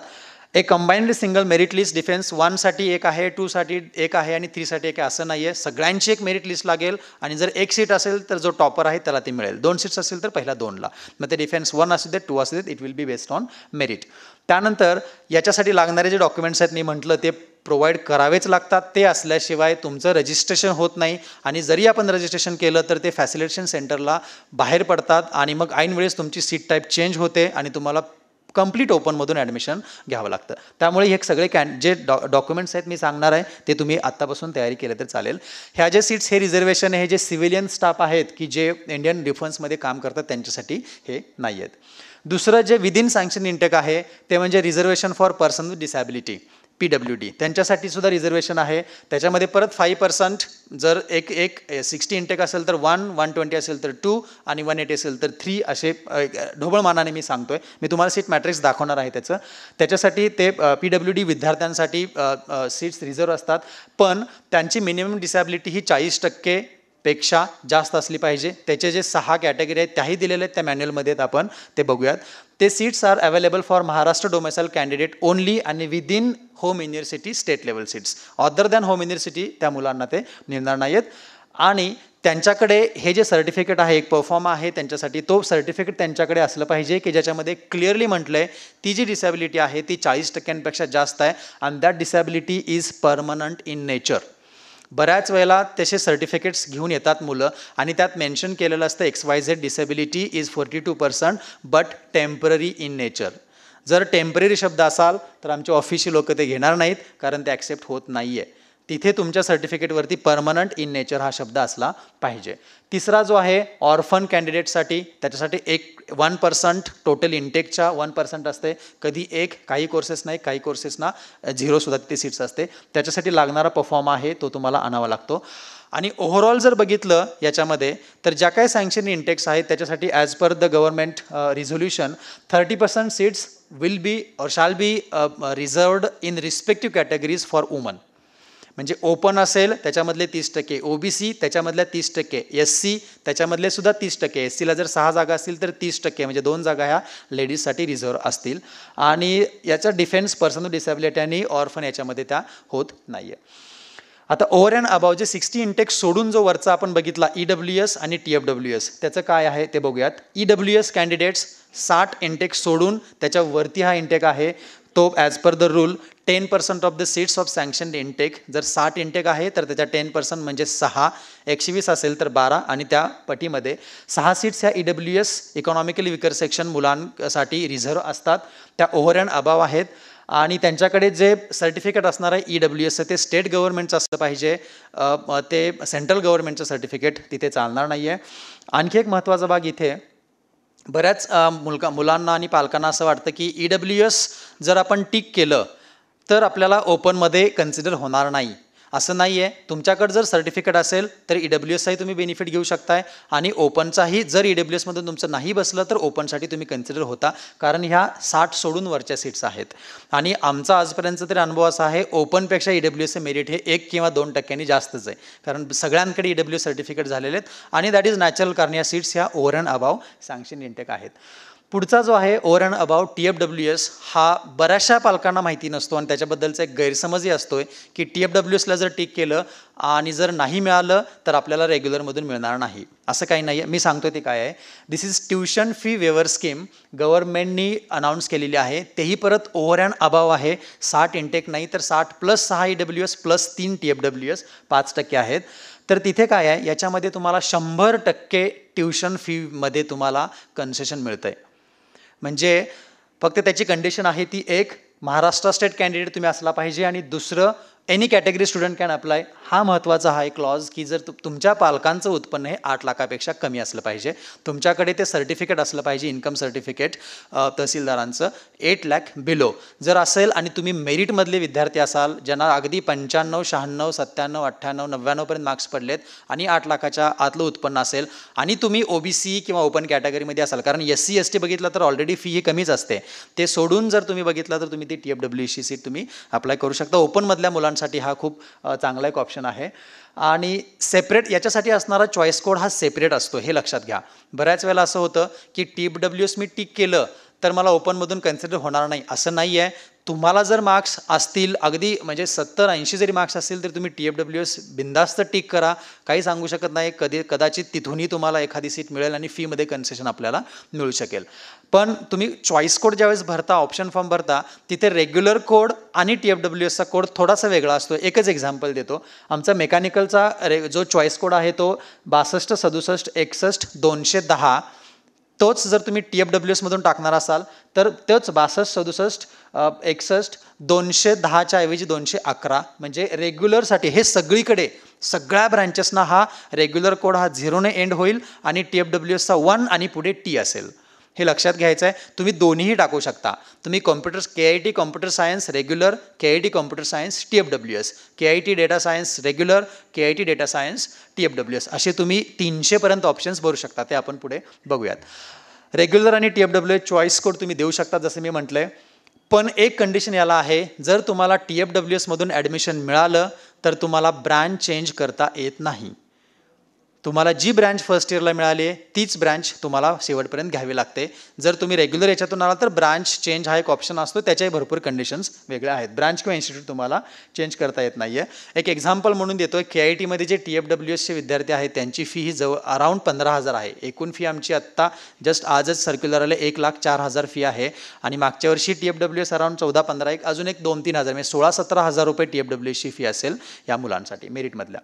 एक combined single merit list defence वनसाठी एक आहे टूसाठी एक आहे आणि थ्रीसाठी एक आहे असं नाही आहे सगळ्यांची एक मेरिट लिस्ट लागेल आणि जर एक सीट असेल तर जो टॉपर आहे त्याला ती मिळेल दोन सीट्स असतील तर पहिल्या दोनला मग ते डिफेन्स वन असू देत टू असू देत it will be based on merit त्यानंतर याच्यासाठी लागणारे जे डॉक्युमेंट्स आहेत मी म्हटलं ते प्रोव्हाइड करावेच लागतात ते असल्याशिवाय तुमचं रजिस्ट्रेशन होत नाही आणि जरी आपण रजिस्ट्रेशन केलं तर ते फॅसिलिटेशन सेंटरला बाहेर पडतात आणि मग ऐनवेळेस तुमची सीट टाईप चेंज होते आणि तुम्हाला कंप्लीट ओपनमधून ॲडमिशन घ्यावं लागतं त्यामुळे हे सगळे कॅन जे डॉ डॉक्युमेंट्स आहेत मी सांगणार आहे ते तुम्ही आत्तापासून तयारी केलं तर चालेल ह्या जे सीट्स हे रिझर्वेशन हे जे सिव्हिलियन स्टाफ आहेत की जे इंडियन डिफेन्समध्ये काम करतात त्यांच्यासाठी हे नाही आहेत दुसरं जे विदिन सँक्शन इंटेक आहे ते म्हणजे reservation for person with disability P W D त्यांच्यासाठी सुद्धा रिझर्वेशन आहे त्याच्यामध्ये परत फाईव्ह पर्सेंट जर एक एक सिक्स्टी इंटेक असेल तर वन वन ट्वेंटी असेल तर टू आणि वन एटी असेल तर थ्री असे ढोबळमानाने मी सांगतो आहे मी तुम्हाला सीट मॅट्रिक्स दाखवणार आहे त्याचं त्याच्यासाठी ते पी डब्ल्यू डी विद्यार्थ्यांसाठी सीट्स रिझर्व असतात पण त्यांची मिनिमम डिसॅबिलिटी ही चाळीस टक्के पेक्षा जास्त असली पाहिजे त्याचे जे सहा कॅटेगरी आहेत त्याही दिलेल्या आहेत त्या मॅन्युअलमध्ये आपण ते बघूयात ते seats are available for Maharashtra domicile candidate only आणि within home university state level seats other than home university त्या मुलांना ते मिळणार नाहीत आणि त्यांच्याकडे हे जे सर्टिफिकेट आहे एक परफॉर्म आहे त्यांच्यासाठी तो सर्टिफिकेट त्यांच्याकडे असलं पाहिजे की ज्याच्यामध्ये क्लिअरली म्हटलं आहे ती जी डिसॅबिलिटी आहे ती चाळीस टक्क्यांपेक्षा जास्त आहे and that disability is permanent in nature बऱ्याच वेळेला तसे सर्टिफिकेट्स घेऊन येतात मुलं आणि त्यात मेन्शन केलेलं असतं X Y Z disability is forty two percent but temporary in nature जर टेम्पररी शब्द असाल तर आमचे ऑफिशियल लोक ते घेणार नाहीत कारण ते ॲक्सेप्ट होत नाही आहे तिथे तुमच्या सर्टिफिकेटवरती परमनंट इन नेचर हा शब्द असला पाहिजे तिसरा जो आहे ऑर्फन कॅन्डिडेटसाठी त्याच्यासाठी एक वन पर्सेंट टोटल इनटेकच्या वन पर्सेंट असते कधी एक काही कोर्सेस नाही काही कोर्सेसना झिरोसुद्धा तिथे सीट्स असते त्याच्यासाठी लागणारा परफॉर्म आहे तो तुम्हाला आणावा लागतो आणि ओव्हरऑल जर बघितलं याच्यामध्ये तर ज्या काय सँक्शन इंटेक्स आहेत त्याच्यासाठी as per the government resolution thirty percent seats will be or shall be reserved in respective categories for woman म्हणजे ओपन असेल त्याच्यामधले तीस टक्के ओ बी सी त्याच्यामधल्या तीस टक्के एस सी त्याच्यामधले सुद्धा तीस टक्के एस सीला जर सहा जागा असतील तर तीस टक्के म्हणजे दोन जागा ह्या लेडीजसाठी रिझर्व असतील आणि याचा डिफेन्स पर्सनल डिसेबिलिटी आणि ऑर्फन याच्यामध्ये त्या होत नाही आहे आता ओव्हर अँड अबाव जे सिक्स्टी इंटेक्स सोडून जो वरचा आपण बघितला ई डब्ल्यू एस आणि टी एफ डब्ल्यू एस त्याचं काय आहे ते बघूयात ई डब्ल्यू एस कॅन्डिडेट्स साठ इंटेक्स सोडून त्याच्यावरती हा इंटेक आहे तो as per the rule ten percent of the seats of sanction intake जर साठ इंटेक आहे तर त्याच्या टेन पर्सेंट म्हणजे सहा एकशे वीस असेल तर बारा आणि त्या पटीमध्ये सहा सीट्स ह्या E W S economically weaker section मुलांसाठी रिझर्व असतात त्या ओव्हर अँड अबाव आहेत आणि त्यांच्याकडे जे सर्टिफिकेट असणार आहे ई e डब्ल्यू एसचं ते स्टेट गव्हर्नमेंटचं असलं पाहिजे ते सेंट्रल गव्हर्नमेंटचं सर्टिफिकेट तिथे चालणार नाही आहे आणखी एक महत्त्वाचा भाग इथे बऱ्याच मुलगा मुलांना आणि पालकांना असं वाटतं की ई डब्ल्यू एस जर आपण टिक केलं तर आपल्याला ओपनमध्ये कन्सिडर होणार नाही असं नाही आहे तुमच्याकडे जर सर्टिफिकेट असेल तर ई e डब्ल्यू एसचाही तुम्ही बेनिफिट घेऊ शकताय आणि ओपनचाही जर ई e डब्ल्यू एसमधून तुमचं नाही बसलं तर ओपनसाठी तुम्ही कन्सिडर होता कारण ह्या साठ सोडून वरच्या सीट्स आहेत आणि आमचा आजपर्यंतचा तरी अनुभव असा आहे ओपनपेक्षा ई e डब्ल्यू एसचे मेरिट हे एक किंवा दोन टक्क्यांनी जास्तच आहे कारण सगळ्यांकडे ई डब्ल्यू सर्टिफिकेट झालेले आहेत आणि दॅट इज नॅचरल कारण या सीट्स ह्या over and above sanction intake आहेत पुढचा जो आहे over and about T F W S हा बऱ्याचशा पालकांना माहिती नसतो आणि त्याच्याबद्दलचा एक गैरसमजही असतो आहे की टी एफ डब्ल्यू एसला जर टिक केलं आणि जर नाही मिळालं तर आपल्याला रेग्युलरमधून मिळणार नाही असं काही नाही आहे मी सांगतो ते काय आहे this is tuition fee waiver scheme गव्हर्नमेंटनी अनाऊन्स केलेली आहे तेही परत ओव्हर अँड अबाव आहे साठ इंटेक नाही तर साठ प्लस सहा ई डब्ल्यू एस प्लस तीन टी एफ डब्ल्यू एस पाच टक्के आहेत तर तिथे काय आहे याच्यामध्ये तुम्हाला शंभर टक्के ट्युशन फीमध्ये तुम्हाला कन्सेशन मिळतं आहे म्हणजे फक्त त्याची कंडिशन आहे ती एक महाराष्ट्र स्टेट कॅन्डिडेट तुम्ही असला पाहिजे आणि दुसरं any category student can apply हा महत्त्वाचा हा एक क्लॉज की जर तुमच्या पालकांचं उत्पन्न हे आठ लाखापेक्षा कमी असलं पाहिजे तुमच्याकडे ते सर्टिफिकेट असलं पाहिजे इन्कम सर्टिफिकेट तहसीलदारांचं एट लॅक बिलो जर असेल आणि तुम्ही मेरिटमधले विद्यार्थी असाल ज्यांना अगदी पंच्याण्णव शहाण्णव सत्त्याण्णव अठ्ठ्याण्णव नव्याण्णवपर्यंत मार्क्स पडलेत आणि आठ लाखाच्या आतलं उत्पन्न असेल आणि तुम्ही ओबीसी किंवा ओपन कॅटेगरीमध्ये असाल कारण एस सी एस टी बघितलं तर ऑलरेडी फी ही कमीच असते ते सोडून जर तुम्ही बघितलं तर तुम्ही ती T F W C seat तुम्ही अप्लाय करू शकता ओपनमधल्या मुलांना मुलांसाठी हा खूप चांगला एक ऑप्शन आहे आणि सेपरेट याच्यासाठी असणारा चॉईस कोड हा सेपरेट असतो हे लक्षात घ्या बऱ्याच वेळेला असं होतं की टी डब्ल्यू मी टिक केलं तर मला ओपनमधून कन्सिडर होणार नाही असं नाही आहे तुम्हाला जर मार्क्स असतील अगदी म्हणजे सत्तर ऐंशी जरी मार्क्स असतील तर तुम्ही टी एफ डब्ल्यू एस बिंदास्त टिक करा काही सांगू शकत नाही कधी कदाचित तिथूनही तुम्हाला एखादी सीट मिळेल आणि फीमध्ये कन्सेशन आपल्याला मिळू शकेल पण तुम्ही चॉईस कोड ज्यावेळेस भरता ऑप्शन फॉर्म भरता तिथे रेग्युलर कोड आणि टी एफ डब्ल्यू एसचा कोड थोडासा वेगळा असतो एकच एक्झाम्पल देतो आमचा मेकॅनिकलचा रे जो चॉईस कोड आहे तो बासष्ट सदुसष्ट एकसष्ट दोनशे दहा तोच जर तुम्ही टी एफ डब्ल्यू एसमधून टाकणार असाल तर तोच बासष्ट सदुसष्ट एकसष्ट दोनशे दहाच्या ऐवजी दोनशे अकरा म्हणजे रेग्युलरसाठी हे सगळीकडे सगळ्या ब्रँचेसना हा रेग्युलर कोड हा झिरोने एंड होईल आणि टी एफ डब्ल्यू एसचा वन आणि पुढे टी असेल हे लक्षात घ्यायचं आहे तुम्ही दोन्हीही टाकू शकता तुम्ही computers K I T computer science regular K I T computer science T F W S K I T data science regular K I T data science T F W S असे तुम्ही तीनशेपर्यंत options भरू शकता ते आपण पुढे बघूयात regular आणि T F W S choice code तुम्ही देऊ शकता जसं मी म्हटलं आहे पण एक कंडिशन याला आहे जर तुम्हाला टी एफ डब्ल्यू एसमधून ॲडमिशन मिळालं तर तुम्हाला ब्रँड चेंज करता येत नाही तुम्हाला जी ब्रँच फर्स्ट इयरला मिळाली आहे तीच ब्रँच तुम्हाला शेवटपर्यंत घ्यावी लागते जर तुम्ही रेग्युलर याच्यातून आला तर ब्रँच चेंज हा एक ऑप्शन असतो त्याच्याही भरपूर कंडिशन्स वेगळ्या आहेत ब्रँच किंवा इन्स्टिट्यूट तुम्हाला चेंज करता येत नाही आहे एक एक्झाम्पल म्हणून देतो के आय टीमध्ये जे टी एफ डब्ल्यू एसचे विद्यार्थी आहेत त्यांची फी ही जवळ अराऊंड पंधरा हजार आहे एकूण फी आमची आत्ता जस्ट आजच सर्क्युलर आले एक लाख चार हजार फी आहे आणि मागच्या वर्षी T F W S around चौदा पंधरा एक अजून एक दोन तीन हजार म्हणजे सोळा सतरा हजार रुपये टी एफ डब्ल्यू एसची फी असेल या मुलांसाठी मेरिटमधल्या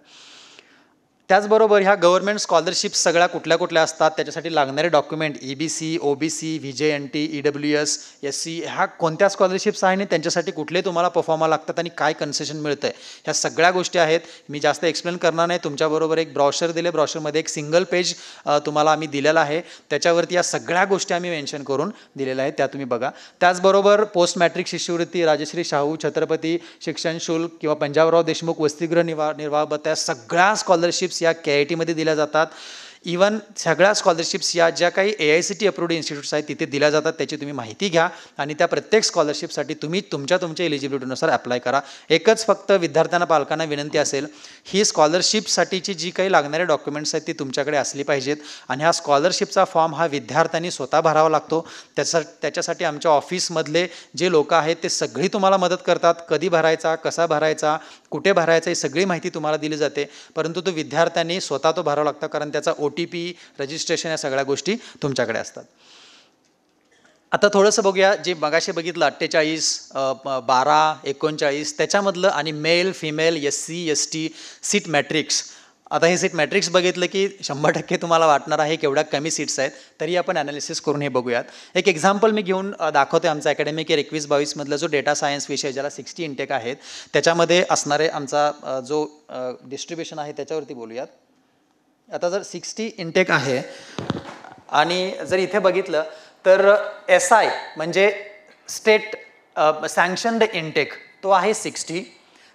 त्याचबरोबर ह्या गव्हर्नमेंट स्कॉलरशिप सगळ्या कुठल्या कुठल्या असतात त्याच्यासाठी लागणारे document E B C O B C V J N T E W S S C ह्या कोणत्या स्कॉलरशिप्स आहे आणि त्यांच्यासाठी कुठले तुम्हाला परफॉर्मा लागतात आणि काय कन्सेशन मिळतं आहे ह्या सगळ्या गोष्टी आहेत मी जास्त एक्सप्लेन करणार नाही तुमच्याबरोबर एक ब्रॉशर दिले ब्रॉशरमध्ये एक सिंगल पेज तुम्हाला आम्ही दिलेला आहे त्याच्यावरती या सगळ्या गोष्टी आम्ही मेन्शन करून दिलेल्या आहेत त्या तुम्ही बघा त्याचबरोबर पोस्ट मॅट्रिक शिष्यवृत्ती राजश्री शाहू छत्रपती शिक्षण शुल्क किंवा पंजाबराव देशमुख वसतिगृह निवा निर्वाह या सगळ्या स्कॉलरशिप्स या के आय टीमध्ये दिल्या जातात इवन सगळ्या स्कॉलरशिप्स या ज्या काही A I C T approved institutes आहेत तिथे दिल्या जातात त्याची तुम्ही माहिती घ्या आणि त्या प्रत्येक स्कॉलरशिपसाठी तुम्ही तुमच्या तुमच्या एलिजिबिलिटीनुसार अप्लाय करा एकच फक्त विद्यार्थ्यांना पालकांना विनंती असेल ही स्कॉलरशिपसाठीची जी काही लागणारे डॉक्युमेंट्स आहेत ती तुमच्याकडे असली पाहिजेत आणि हा स्कॉलरशिपचा फॉर्म हा विद्यार्थ्यांनी स्वतः भरावा लागतो त्याचा त्याच्यासाठी आमच्या ऑफिसमधले जे लोक आहेत ते सगळी तुम्हाला मदत करतात कधी भरायचा कसा भरायचा कुठे भरायचा ही सगळी माहिती तुम्हाला दिली जाते परंतु तो विद्यार्थ्यांनी स्वतः तो भरावा लागतो कारण त्याचा ओ टी पी रजिस्ट्रेशन या सगळ्या गोष्टी तुमच्याकडे असतात आता थोडंसं बघूया जे मगाशी बघितलं अठ्ठेचाळीस बारा एकोणचाळीस त्याच्यामधलं आणि male female S C S T seat matrix आता हे सीट मॅट्रिक्स बघितलं की शंभर टक्के तुम्हाला वाटणार आहे केवढ्या कमी सीट्स आहेत तरी आपण ॲनालिसिस करून हे बघूयात एक एक्झाम्पल मी घेऊन दाखवतो आमचा अकॅडमिक इयर एकवीस बावीसमधला जो डेटा सायन्स विषय ज्याला सिक्स्टी इंटेक आहेत त्याच्यामध्ये असणारे आमचा जो डिस्ट्रीब्युशन आहे त्याच्यावरती बोलूयात आता जर सिक्स्टी इनटेक आहे आणि जर इथे बघितलं तर एस आय म्हणजे स्टेट सँक्शनड इनटेक तो आहे सिक्स्टी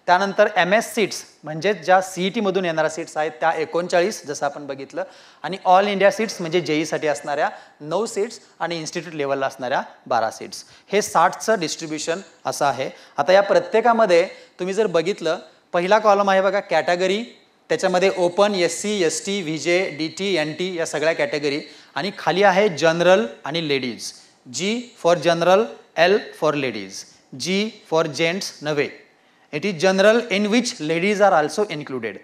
त्यानंतर एम एस सीट्स म्हणजेच ज्या सी ई e टीमधून येणाऱ्या सीट्स आहेत त्या एकोणचाळीस जसं आपण बघितलं आणि ऑल इंडिया सीट्स म्हणजे जेईसाठी e असणाऱ्या नऊ सीट्स आणि इन्स्टिट्यूट लेवलला असणाऱ्या बारा सीट्स हे साठचं डिस्ट्रीब्युशन असं आहे आता या प्रत्येकामध्ये तुम्ही जर बघितलं पहिला कॉलम आहे बघा कॅटेगरी त्याच्यामध्ये open S C S T V J D T N T या सगळ्या कॅटेगरी आणि खाली आहे जनरल आणि ladies G for general L for ladies G for gents नव्हे it is general in which ladies are also included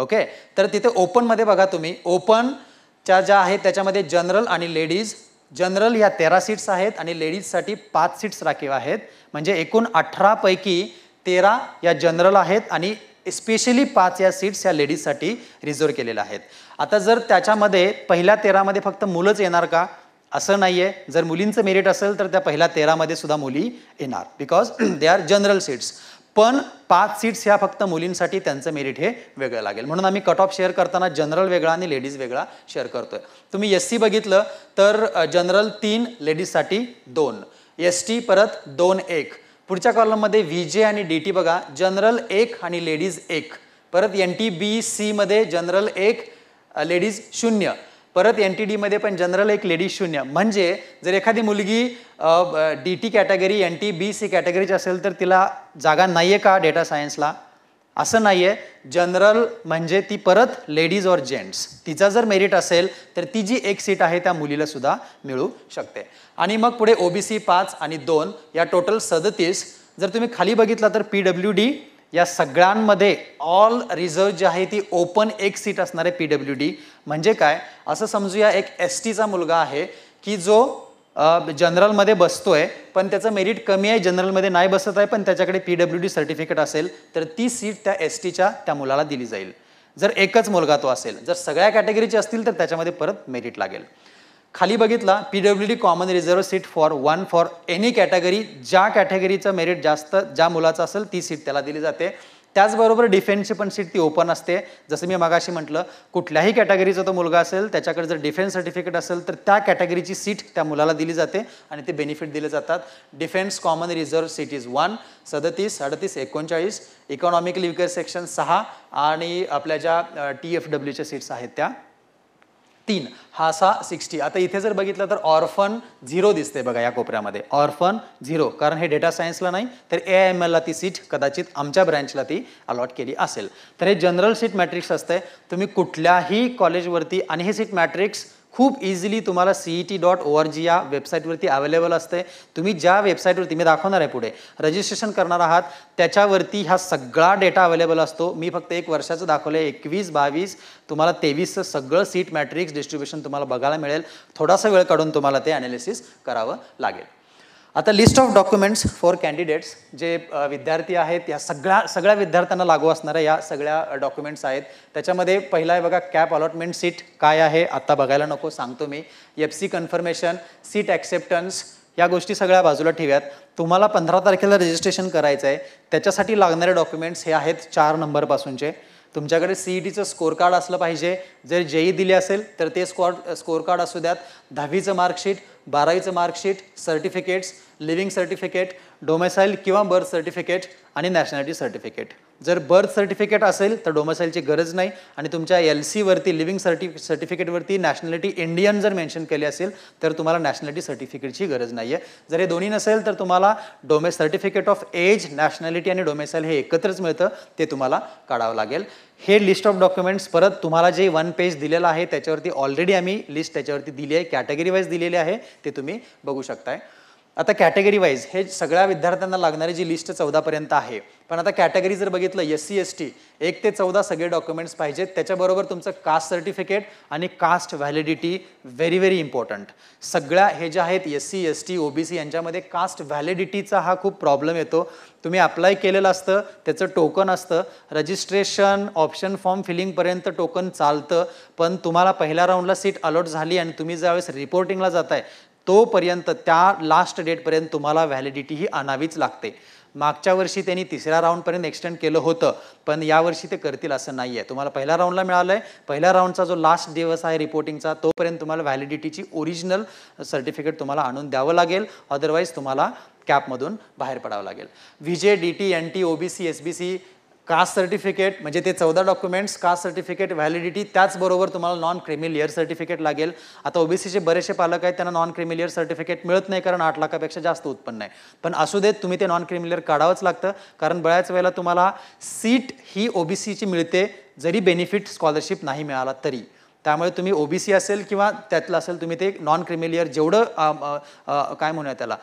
okay तर तिथे ओपनमध्ये बघा तुम्ही ओपनच्या ज्या आहेत त्याच्यामध्ये जनरल आणि लेडीज जनरल ह्या तेरा सीट्स आहेत आणि लेडीजसाठी पाच सीट्स राखीव आहेत म्हणजे एकूण अठरापैकी तेरा या जनरल आहेत आणि स्पेशली पाच या सीट्स ह्या लेडीजसाठी रिझर्व केलेल्या आहेत आता जर त्याच्यामध्ये पहिल्या तेरामध्ये फक्त मुलंच येणार का असं नाही आहे जर मुलींचं मेरिट असेल तर त्या पहिल्या तेरामध्ये सुद्धा मुली येणार because they are general seats पण पाच सीट्स ह्या फक्त मुलींसाठी त्यांचं मेरिट हे वेगळं लागेल म्हणून आम्ही कट ऑफ शेअर करताना जनरल वेगळा आणि लेडीज वेगळा शेअर करतोय तुम्ही एस सी बघितलं तर जनरल तीन लेडीजसाठी दोन एस टी परत दोन एक पुढच्या कॉलममध्ये व्ही जे आणि डी टी बघा जनरल एक आणि लेडीज एक परत एन टी बी सीमध्ये जनरल एक लेडीज शून्य परत एन टी डीमध्ये पण जनरल एक लेडीज शून्य म्हणजे जर एखादी मुलगी D T category N T B C कॅटेगरीची असेल तर तिला जागा नाही आहे का डेटा सायन्सला असं नाही आहे जनरल म्हणजे ती परत लेडीज और जेंट्स तिचा जर मेरिट असेल तर ती जी एक सीट आहे त्या मुलीला सुद्धा मिळू शकते आणि मग पुढे ओबीसी पाच आणि दोन या टोटल सदतीस जर तुम्ही खाली बघितला तर पी डब्ल्यू डी या सगळ्यांमध्ये ऑल रिझर्व जी आहे ती ओपन एक सीट असणार आहे पी डब्ल्यू डी म्हणजे काय असं समजूया एक एस टीचा मुलगा आहे की जो जनरलमध्ये बसतो आहे पण त्याचं मेरिट कमी आहे जनरलमध्ये नाही बसत आहे पण त्याच्याकडे पी डब्ल्यू डी सर्टिफिकेट असेल तर ती सीट त्या एस टीच्या त्या मुलाला दिली जाईल जर एकच मुलगा तो असेल जर सगळ्या कॅटेगरीचे असतील तर त्याच्यामध्ये परत मेरिट लागेल खाली बघितला W D common reserve seat for one for any category ज्या कॅटेगरीचं मेरिट जास्त ज्या मुलाचं असेल ती सीट त्याला दिली जाते त्याचबरोबर डिफेन्सची पण सीट ती ओपन असते जसं मी मगाशी म्हटलं कुठल्याही कॅटेगरीचा तो मुलगा असेल त्याच्याकडे जर डिफेन्स सर्टिफिकेट असेल तर त्या कॅटेगरीची सीट त्या मुलाला दिली जाते आणि ते बेनिफिट दिले जातात defence common reserve seat is one सदतीस अडतीस एकोणचाळीस इकॉनॉमिकली विकर सेक्शन सहा आणि आपल्या ज्या टी एफ डब्ल्यूच्या सीट्स आहेत त्या तीन हा सा सिक्स्टी आता इथे जर बघितलं तर ऑर्फन झिरो दिसते बघा या कोपऱ्यामध्ये ऑर्फन झिरो कारण हे डेटा सायन्सला नाही तर ए एम एलला ती सीट कदाचित आमच्या ब्रँचला ती अलॉट केली असेल तर हे जनरल सीट मॅट्रिक्स असते तुम्ही कुठल्याही कॉलेजवरती आणि हे सीट मॅट्रिक्स खूप इझिली तुम्हाला C E T dot O R G या वेबसाईटवरती अवेलेबल असते तुम्ही ज्या वेबसाईटवरती मी दाखवणार आहे पुढे रजिस्ट्रेशन करणार आहात त्याच्यावरती हा सगळा डेटा अवेलेबल असतो मी फक्त एक वर्षाचं दाखवलं आहे एकवीस बावीस तुम्हाला तेवीसचं सगळं सीट मॅट्रिक्स डिस्ट्रीब्युशन तुम्हाला बघायला मिळेल थोडासा वेळ काढून तुम्हाला ते ॲनालिसिस करावं लागेल आता list of documents for candidates जे विद्यार्थी आहेत या सगळ्या सगळ्या विद्यार्थ्यांना लागू असणाऱ्या या सगळ्या डॉक्युमेंट्स आहेत त्याच्यामध्ये पहिला आहे बघा कॅप अलॉटमेंट सीट काय आहे आत्ता बघायला नको सांगतो मी F C confirmation seat acceptance या गोष्टी सगळ्या बाजूला ठेव्यात तुम्हाला पंधरा तारखेला रजिस्ट्रेशन करायचं आहे त्याच्यासाठी लागणारे डॉक्युमेंट्स हे आहेत चार नंबरपासूनचे तुमच्याकडे सीई टीचं स्कोर कार्ड असलं पाहिजे जर जेई e दिले असेल तर ते स्कोर स्कोअर कार्ड असू द्यात दहावीचं मार्कशीट बारावीचं marksheet certificates living certificate domicile किंवा बर्थ सर्टिफिकेट आणि नॅशनॅलिटी सर्टिफिकेट जर बर्थ सर्टिफिकेट असेल तर डोमसाईलची गरज नाही आणि तुमच्या एल सीवरती लिव्हिंग सर्टि सर्टिफिकेटवरती नॅशनॅलिटी इंडियन जर मेन्शन केली असेल तर तुम्हाला नॅशनॅलिटी सर्टिफिकेटची गरज नाही आहे जर हे दोन्ही नसेल तर तुम्हाला डोमे सर्टिफिकेट ऑफ एज नॅशनॅलिटी आणि डोमेसाईल हे एकत्रच मिळतं ते तुम्हाला काढावं लागेल हे लिस्ट ऑफ डॉक्युमेंट्स परत तुम्हाला जे वन पेज दिलेलं आहे त्याच्यावरती ऑलरेडी आम्ही लिस्ट त्याच्यावरती दिली आहे कॅटेगरी वाईज दिलेली आहे ते तुम्ही बघू शकताय आता कॅटेगरी वाईज हे सगळ्या विद्यार्थ्यांना लागणारी जी लिस्ट चौदापर्यंत आहे पण आता कॅटेगरी जर बघितलं एस सी एस टी एक ते चौदा सगळे डॉक्युमेंट्स पाहिजेत त्याच्याबरोबर तुमचं कास्ट सर्टिफिकेट आणि caste validity very very important सगळ्या हे ज्या आहेत S C S T OBC यांच्यामध्ये कास्ट व्हॅलिडिटीचा हा खूप प्रॉब्लेम येतो तुम्ही अप्लाय केलेलं असतं त्याचं टोकन असतं रजिस्ट्रेशन ऑप्शन फॉर्म फिलिंगपर्यंत टोकन चालतं पण तुम्हाला पहिल्या राऊंडला सीट अलॉट झाली आणि तुम्ही ज्यावेळेस रिपोर्टिंगला जाताय तोपर्यंत त्या लास्ट डेटपर्यंत तुम्हाला व्हॅलिडिटी ही आणावीच लागते मागच्या वर्षी त्यांनी तिसऱ्या राऊंडपर्यंत एक्सटेंड केलं होतं पण यावर्षी ते करतील असं नाही आहे तुम्हाला पहिल्या राऊंडला मिळालं आहे पहिल्या राऊंडचा जो लास्ट दिवस आहे रिपोर्टिंगचा तोपर्यंत तुम्हाला व्हॅलिडिटीची ओरिजिनल सर्टिफिकेट तुम्हाला आणून द्यावं लागेल अदरवाईज तुम्हाला कॅपमधून बाहेर पडावं लागेल V D T N T O B C S B C caste certificate म्हणजे ते चौदा डॉक्युमेंट्स कास्ट सर्टिफिकेट व्हॅलिडिटी त्याचबरोबर तुम्हाला नॉन क्रिमिलियर सर्टिफिकेट लागेल आता ओबीसीचे बरेचसे पालक आहेत त्यांना नॉन क्रिमिलियर सर्टिफिकेट मिळत नाही कारण आठ लाखापेक्षा जास्त उत्पन्न आहे पण असू देत तुम्ही ते नॉन क्रिमिलियर काढावंच लागतं कारण बऱ्याच वेळेला तुम्हाला सीट ही ओबीसीची मिळते जरी बेनिफिट स्कॉलरशिप नाही मिळाला तरी त्यामुळे तुम्ही ओबीसी असेल किंवा त्यातलं असेल तुम्ही ते नॉन क्रिमिलियर जेवढं काय म्हणूया त्याला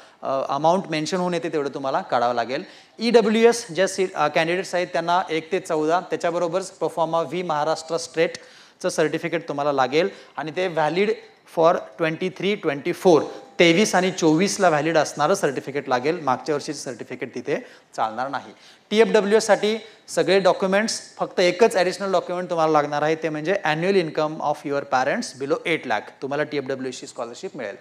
अमाऊंट मेन्शन होऊन येते तेवढं तुम्हाला काढावं लागेल ई डब्ल्यू एस ज्या सी कॅन्डिडेट्स आहेत त्यांना एक ते चौदा त्याच्याबरोबरच परफॉर्मा व्ही महाराष्ट्र स्टेटचं सर्टिफिकेट तुम्हाला लागेल आणि ते valid for twenty three twenty four तेवीस आणि चोवीसला व्हॅलिड असणारं सर्टिफिकेट लागेल मागच्या वर्षीचं सर्टिफिकेट तिथे चालणार नाही टी एफ डब्ल्यू एससाठी सगळे डॉक्युमेंट्स फक्त एकच ॲडिशनल डॉक्युमेंट तुम्हाला लागणार आहे ते म्हणजे annual income of your parents below eight lakh तुम्हाला टी एफ डब्ल्यू स्कॉलरशिप मिळेल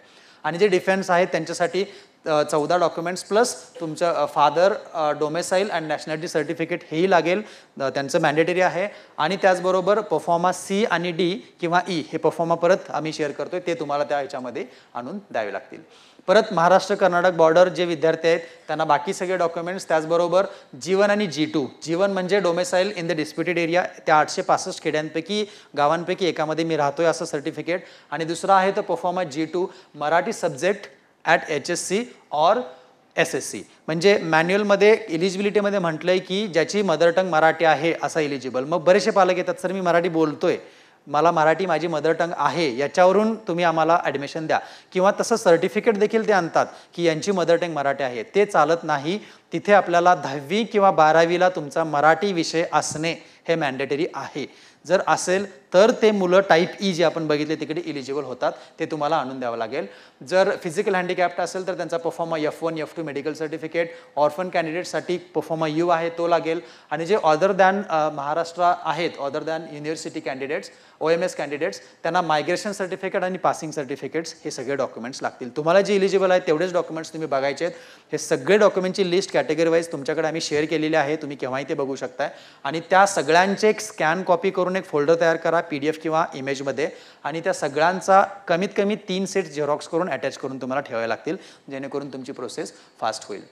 आणि जे डिफेन्स आहे त्यांच्यासाठी चौदा डॉक्युमेंट्स प्लस तुमचं father domicile and nationality certificate हेही लागेल त्यांचं मॅन्डेटरी आहे आणि त्याचबरोबर पफॉर्मा सी आणि डी किंवा ई e हे पफॉर्मा परत आम्ही शेअर करतोय ते तुम्हाला त्या ह्याच्यामध्ये आणून द्यावे लागतील परत महाराष्ट्र कर्नाटक बॉर्डर जे विद्यार्थी आहेत त्यांना बाकी सगळे डॉक्युमेंट्स त्याचबरोबर जीवन आणि जी टू जीवन म्हणजे domicile in the disputed area त्या आठशे पासष्ट खेड्यांपैकी गावांपैकी एकामध्ये मी राहतोय असं सर्टिफिकेट आणि दुसरा आहे तो proforma G two Marathi subject at H S C or S S C म्हणजे मॅन्युअलमध्ये इलिजिबिलिटीमध्ये म्हटलं आहे की ज्याची मदर टंग मराठी आहे असा इलिजिबल मग बरेचसे पालक येतात सर मी मराठी बोलतो आहे मला मराठी माझी मदर टंग आहे याच्यावरून तुम्ही आम्हाला ॲडमिशन द्या किंवा तसं सर्टिफिकेट देखील ते आणतात की यांची मदर टंग मराठी आहे ते चालत नाही तिथे आपल्याला दहावी किंवा बारावीला तुमचा मराठी विषय असणे हे मॅन्डेटरी आहे जर असेल तर ते मुलं टाईप ई e जे आपण बघितले तिकडे इलिजिबल होतात ते तुम्हाला आणून द्यावं लागेल जर फिजिकल हँडिकॅप्ट असेल तर त्यांचा proforma F one F two medical certificate orphan कॅन्डिडेटसाठी परफॉर्मा यू आहे तो लागेल आणि जे ऑदर दॅन महाराष्ट्र आहेत other than university candidates O M S candidates त्यांना मायग्रेशन सर्टिफिकेट आणि पासिंग सर्टिफिकेट्स हे सगळे डॉक्युमेंट्स लागतील तुम्हाला जे इलिजिबल आहे तेवढेच डॉक्युमेंट्स तुम्ही बघायचे आहेत हे सगळे डॉक्युमेंटची लिस्ट कॅटेगरी वाईज तुमच्याकडे आम्ही शेअर केलेली आहे तुम्ही केव्हाही ते बघू शकताय आणि त्या सगळ्यांचे एक स्कॅन कॉपी करून एक फोल्डर तयार करा पी डी एफ किंवा इमेजमध्ये आणि त्या सगळ्यांचा कमीत कमी तीन सेट झेरॉक्स करून अटॅच करून तुम्हाला ठेवावे लागतील जेणेकरून तुमची प्रोसेस फास्ट होईल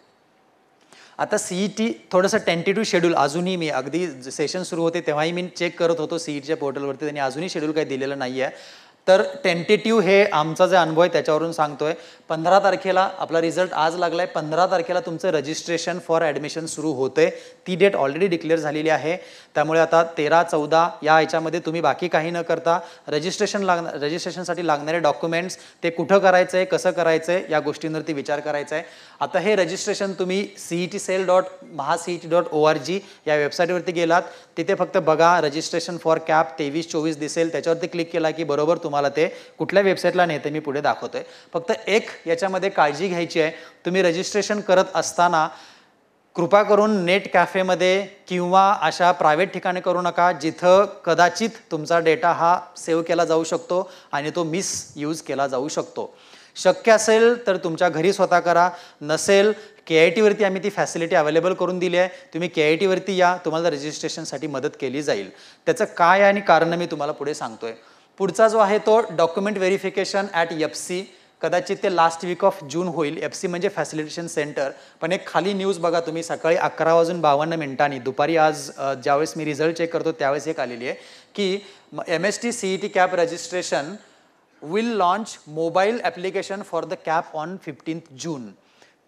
आता सीई टी e थोडंसं टेंटेटिव्ह शेड्यूल अजूनही मी अगदी सेशन सुरू होते तेव्हाही मी चेक करत होतो टीच्या e पोर्टलवरती त्यांनी अजूनही शेड्यूल काही दिलेलं नाही आहे तर टेंटेटिव्ह हे आमचा जे अनुभव आहे त्याच्यावरून सांगतो आहे पंधरा तारखेला आपला रिझल्ट आज लागला आहे पंधरा तारखेला तुमचं रजिस्ट्रेशन फॉर ॲडमिशन सुरू होतं आहे ती डेट ऑलरेडी डिक्लेअर झालेली आहे त्यामुळे आता तेरा चौदा या याच्यामध्ये तुम्ही बाकी काही न करता रजिस्ट्रेशन लाग रजिस्ट्रेशनसाठी लागणारे डॉक्युमेंट्स ते कुठं करायचं आहे कसं करायचं आहे या गोष्टींवरती विचार करायचा आहे आता हे रजिस्ट्रेशन तुम्ही C E T cell dot Maha CE T dot O R G या वेबसाईटवरती गेलात तिथे फक्त बघा रजिस्ट्रेशन फॉर कॅप तेवीस चोवीस दिसेल त्याच्यावरती क्लिक केला की बरोबर तुम्हाला ते कुठल्या वेबसाईटला नेते मी पुढे दाखवतोय फक्त एक याच्यामध्ये काळजी घ्यायची आहे तुम्ही रजिस्ट्रेशन करत असताना कृपा करून नेट कॅफेमध्ये किंवा अशा प्रायव्हेट ठिकाणी करू नका जिथं कदाचित तुमचा डेटा हा सेव्ह केला जाऊ शकतो आणि तो मिसयूज केला जाऊ शकतो शक्य असेल तर तुमच्या घरी स्वतः करा नसेल के आय टीवरती आम्ही ती फॅसिलिटी अवेलेबल करून दिली आहे तुम्ही के आय टीवरती या तुम्हाला रजिस्ट्रेशनसाठी मदत केली जाईल त्याचं काय आणि कारण मी तुम्हाला पुढे सांगतो आहे पुढचा जो आहे तो document verification at F C कदाचित ते लास्ट वीक ऑफ जून होईल एफ सी म्हणजे फॅसिलिटेशन सेंटर पण एक खाली न्यूज बघा तुम्ही सकाळी अकरा वाजून बावन्न मिनिटांनी दुपारी आज ज्यावेळेस मी रिझल्ट चेक करतो त्यावेळेस एक आलेली आहे की M S T C E T CAP registration will launch mobile application for the CAP on fifteenth June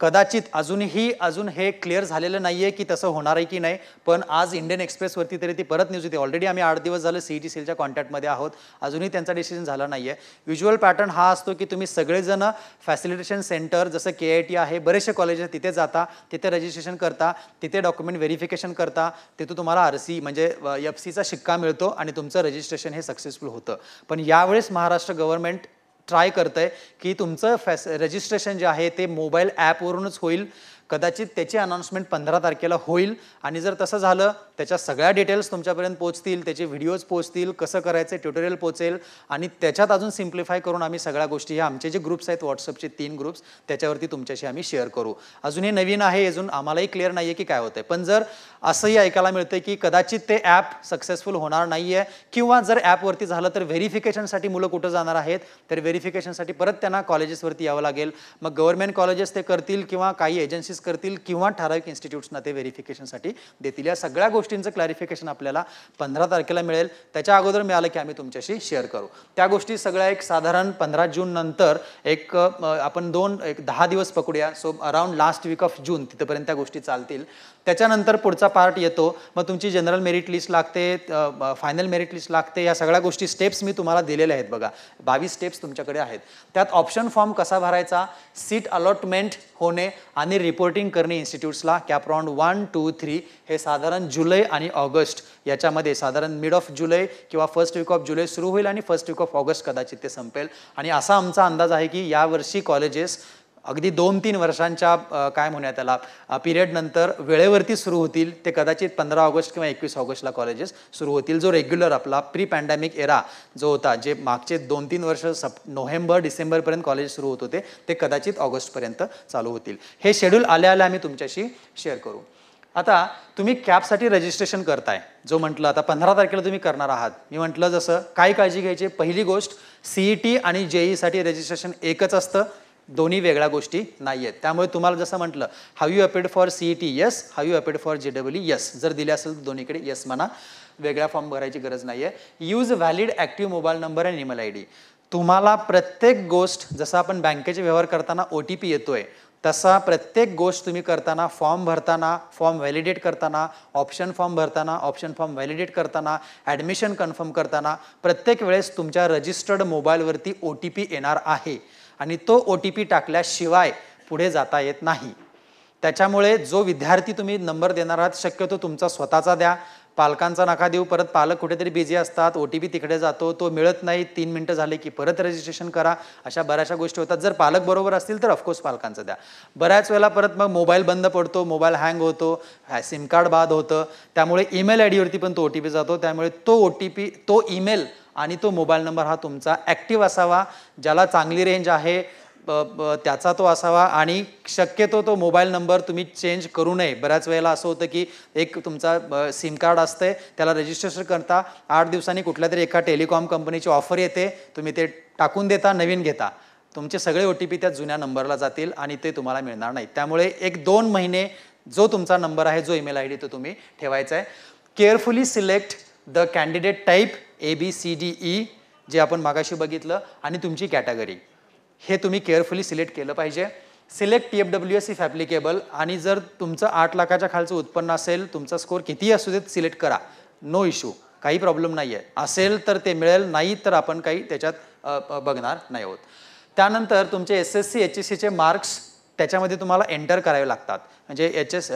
कदाचित अजूनही अजून हे क्लिअर झालेलं नाही आहे की तसं होणार आहे की नाही पण आज इंडियन एक्सप्रेसवरती तरी ती परत न्यूज होती ऑलरेडी आम्ही आठ दिवस झालं सी जी e सीलच्या कॉन्टॅक्टमध्ये आहोत अजूनही त्यांचा डिसिजन झाला नाही आहे युज्युअल पॅटर्न हा असतो की तुम्ही सगळेजण फॅसिलिटेशन सेंटर जसं के आय टी आहे बरेचसे कॉलेजेस तिथे जाता तिथे रजिस्ट्रेशन करता तिथे डॉक्युमेंट व्हेरिफिकेशन करता तिथून तुम्हाला आर सी म्हणजे एफ सीचा शिक्का मिळतो आणि तुमचं रजिस्ट्रेशन हे सक्सेसफुल होतं पण यावेळेस महाराष्ट्र गव्हर्नमेंट ट्राय करतंय की तुमचं फॅस रजिस्ट्रेशन जे आहे ते मोबाईल ॲपवरूनच होईल कदाचित त्याची अनाउन्समेंट पंधरा तारखेला होईल आणि जर तसं झालं त्याच्या सगळ्या डिटेल्स तुमच्यापर्यंत पोहोचतील त्याचे व्हिडिओज पोहोचतील कसं करायचं ट्युटोरियल पोहोचेल आणि त्याच्यात अजून सिम्प्लिफाय करून आम्ही सगळ्या गोष्टी ह्या आमचे जे ग्रुप्स आहेत व्हॉट्सअपचे तीन ग्रुप्स त्याच्यावरती तुमच्याशी आम्ही शेअर करू अजून हे नवीन आहे अजून आम्हालाही क्लिअर नाही आहे की काय होतं पण जर असंही ऐकायला मिळतं की कदाचित ते ॲप सक्सेसफुल होणार नाही आहे किंवा जर ॲपवरती झालं तर व्हेरिफिकेशनसाठी मुलं कुठं जाणार आहेत तर व्हेरिफिकेशनसाठी परत त्यांना कॉलेजेसवरती यावं लागेल मग गव्हर्नमेंट कॉलेजेस ते करतील किंवा काही एजन्सी करतील किंवा ठराविक इन्स्टिट्यूट्सना ते व्हेरिफिकेशनसाठी देतील या सगळ्या गोष्टींचं क्लॅरिफिकेशन आपल्याला पंधरा तारखेला मिळेल त्याच्या अगोदर मिळालं की आम्ही तुमच्याशी शेअर करू त्या गोष्टी सगळ्या एक साधारण पंधरा जून नंतर एक आपण दोन एक दहा दिवस पकडूया so around last week of June तिथपर्यंत त्या गोष्टी चालतील त्याच्यानंतर पुढचा पार्ट येतो मग तुमची जनरल मेरिट लिस्ट लागते फायनल मेरिट लिस्ट लागते या सगळ्या गोष्टी स्टेप्स मी तुम्हाला दिलेल्या आहेत बघा बावीस स्टेप्स तुमच्याकडे आहेत त्यात ऑप्शन फॉर्म कसा भरायचा सीट अलॉटमेंट होणे आणि रिपोर्ट रिपोर्टिंग करणे इन्स्टिट्यूट्सला कॅपराउंड वन टू थ्री हे साधारण जुलै आणि ऑगस्ट याच्यामध्ये साधारण मिड ऑफ जुलै किंवा फर्स्ट वीक ऑफ जुलै सुरू होईल आणि फर्स्ट वीक ऑफ ऑगस्ट कदाचित ते संपेल आणि असा आमचा अंदाज आहे की यावर्षी कॉलेजेस अगदी दोन तीन वर्षांच्या काय म्हणूया त्याला नंतर वेळेवरती सुरू होतील ते कदाचित पंधरा ऑगस्ट किंवा एकवीस ऑगस्टला कॉलेजेस सुरू होतील जो रेग्युलर आपला प्री पॅन्डेमिक एरा जो होता जे मागचे दोन तीन वर्ष सप नोव्हेंबर डिसेंबरपर्यंत कॉलेज सुरू होत होते ते कदाचित ऑगस्टपर्यंत चालू होतील हे शेड्यूल आल्या आल्या आम्ही तुमच्याशी शेअर करू आता तुम्ही कॅबसाठी रजिस्ट्रेशन करताय जो म्हटलं आता पंधरा तारखेला तुम्ही करणार आहात मी म्हटलं जसं काय काळजी घ्यायची पहिली गोष्ट सीई टी e आणि जेईसाठी e रजिस्ट्रेशन एकच असतं दोन्ही वेगळ्या गोष्टी नाही आहेत त्यामुळे तुम्हाला जसं म्हटलं have you applied for C E T yes have you applied for J W yes जर दिले असेल तर दोन्हीकडे यस म्हणा वेगळा फॉर्म भरायची गरज नाही आहे use valid active mobile number आणि ईमेल आय डी तुम्हाला प्रत्येक गोष्ट जसं आपण बँकेचे व्यवहार करताना ओ टी पी येतोय तसा प्रत्येक गोष्ट तुम्ही करताना फॉर्म भरताना फॉर्म व्हॅलिडेट करताना ऑप्शन फॉर्म भरताना ऑप्शन फॉर्म व्हॅलिडेट करताना ॲडमिशन कन्फर्म करताना प्रत्येक वेळेस तुमच्या रजिस्टर्ड मोबाईलवरती ओ टी पी येणार आहे आणि तो ओ टी पी टाकल्याशिवाय पुढे जाता येत नाही त्याच्यामुळे जो विद्यार्थी तुम्ही नंबर देणार आहात शक्यतो तुमचा स्वतःचा द्या पालकांचा नका देऊ परत पालक कुठेतरी बिझी असतात ओ टी पी तिकडे जातो तो मिळत नाही तीन मिनटं झाले की परत रजिस्ट्रेशन करा अशा बऱ्याचशा गोष्टी होतात जर पालक बरोबर असतील तर ऑफकोर्स पालकांचं द्या बऱ्याच वेळेला परत मग मोबाईल बंद पडतो मोबाईल हँग होतो सिम कार्ड बाद होतं त्यामुळे ईमेल आय डीवरती पण तो ओ टी पी जातो त्यामुळे तो ओ टी पी तो ईमेल आणि तो मोबाईल नंबर हा तुमचा ॲक्टिव्ह असावा ज्याला चांगली रेंज आहे त्याचा तो असावा आणि शक्यतो तो मोबाईल नंबर तुम्ही चेंज करू नये बऱ्याच वेळेला असं होतं की एक तुमचा सिम कार्ड असते त्याला रजिस्ट्रेशन करता आठ दिवसांनी कुठल्या तरी एका टेलिकॉम कंपनीची ऑफर येते तुम्ही ते टाकून देता नवीन घेता तुमचे सगळे ओ टी पी त्या जुन्या नंबरला जातील आणि ते तुम्हाला मिळणार नाही त्यामुळे एक दोन महिने जो तुमचा नंबर आहे जो ईमेल आय डी तो तुम्ही ठेवायचा आहे carefully select the candidate type A B C D E जे आपण मागाशी बघितलं आणि तुमची कॅटेगरी हे तुम्ही केअरफुली सिलेक्ट केलं पाहिजे select T F W S if applicable आणि जर तुमचं आठ लाखाच्या खालचं उत्पन्न असेल तुमचा स्कोअर कितीही असू देत सिलेक्ट करा नो इश्यू काही प्रॉब्लेम नाही आहे असेल तर ते मिळेल नाही तर आपण काही त्याच्यात बघणार नाही आहोत त्यानंतर तुमचे S S C H S सीचे मार्क्स त्याच्यामध्ये तुम्हाला एंटर करावे लागतात म्हणजे H S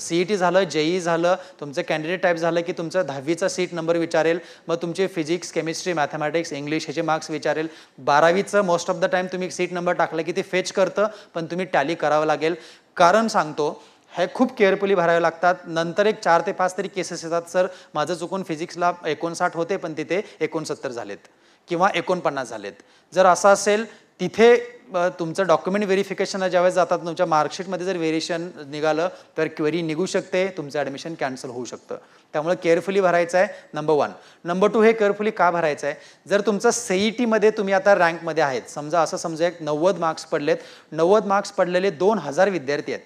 C E T झालं जेई झालं तुमचं कॅन्डिडेट टाईप झालं की तुमचं दहावीचा सीट नंबर विचारेल मग तुमचे फिजिक्स केमिस्ट्री मॅथमॅटिक्स इंग्लिश ह्याचे मार्क्स विचारेल बारावीचं मोस्ट ऑफ द टाईम तुम्ही सीट नंबर टाकलं की ते फेच करतं पण तुम्ही टॅली करावं लागेल कारण सांगतो हे खूप केअरफुली भरावे लागतात नंतर एक चार ते पाच तरी केसेस येतात सर माझं चुकून फिजिक्सला एकोणसाठ होते पण तिथे एकोणसत्तर झालेत किंवा एकोणपन्नास झालेत जर असं असेल तिथे तुमचं डॉक्युमेंट व्हेरिफिकेशनला ज्यावेळेस जातात तुमच्या मार्कशीटमध्ये जर व्हेरिएशन निघालं तर क्वेरी निघू शकते तुमचं ॲडमिशन कॅन्सल होऊ शकतं त्यामुळे केअरफुली भरायचं आहे नंबर वन नंबर टू हे केअरफुली का भरायचं आहे जर तुमचं सेई टीमध्ये तुम्ही आता रँकमध्ये आहेत समजा असं समजा एक नव्वद मार्क्स पडलेत नव्वद मार्क्स पडलेले दोन हजार विद्यार्थी आहेत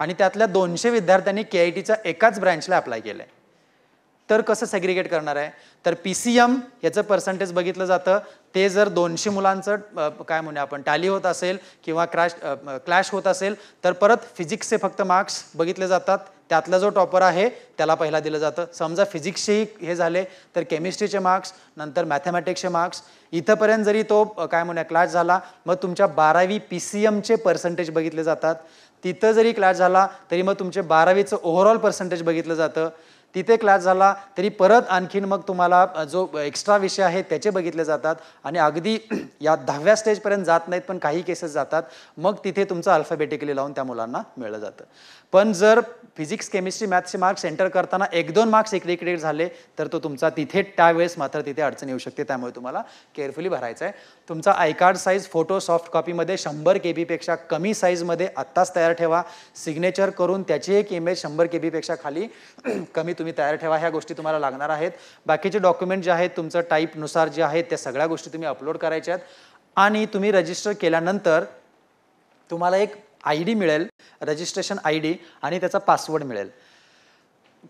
आणि त्यातल्या दोनशे विद्यार्थ्यांनी के आय टीचा एकाच ब्रँचला अप्लाय केलं आहे तर कसं सेग्रिगेट करणार आहे तर पी सी एम याचं पर्सेंटेज बघितलं जातं ते जर दोनशे मुलांचं काय म्हणूया आपण टॅली होत असेल किंवा क्रॅश क्लॅश होत असेल तर परत फिजिक्सचे फक्त मार्क्स बघितले जातात त्यातला जो टॉपर आहे त्याला पहिला दिलं जातं समजा फिजिक्सचेही हे झाले तर केमिस्ट्रीचे मार्क्स नंतर मॅथमॅटिक्सचे मार्क्स इथंपर्यंत जरी तो काय म्हणूया क्लॅश झाला मग तुमच्या बारावी पी सी एमचे पर्सेंटेज बघितले जातात तिथं जरी क्लॅश झाला तरी मग तुमचे बारावीचं ओव्हरऑल पर्सेंटेज बघितलं जातं तिथे क्लास झाला तरी परत आणखीन मग तुम्हाला जो एक्स्ट्रा विषय आहे त्याचे बघितले जातात आणि अगदी या दहाव्या स्टेजपर्यंत जात नाहीत पण काही केसेस जातात मग तिथे तुमचं अल्फाबेटिकली लावून त्या मुलांना मिळलं जातं पण जर फिजिक्स केमिस्ट्री मॅथ्सचे मार्क्स एंटर करताना एक दोन मार्क्स इकडे इकडे झाले तर तो तुमचा तिथे त्यावेळेस मात्र तिथे अडचण येऊ शकते त्यामुळे तुम्हाला केअरफुली भरायचं आहे तुमचा I card size photo soft कॉपीमध्ये शंभर के बीपेक्षा कमी साईजमध्ये आत्ताच तयार ठेवा सिग्नेचर करून त्याची एक इमेज शंभर के बीपेक्षा खाली कमी तुम्ही तयार ठेवा ह्या गोष्टी तुम्हाला लागणार आहेत बाकीचे डॉक्युमेंट जे आहेत तुमचं टाईपनुसार जे आहेत त्या सगळ्या गोष्टी तुम्ही अपलोड करायच्या आहेत आणि तुम्ही रजिस्टर केल्यानंतर तुम्हाला एक आय डी मिळेल रजिस्ट्रेशन आय डी आणि त्याचा पासवर्ड मिळेल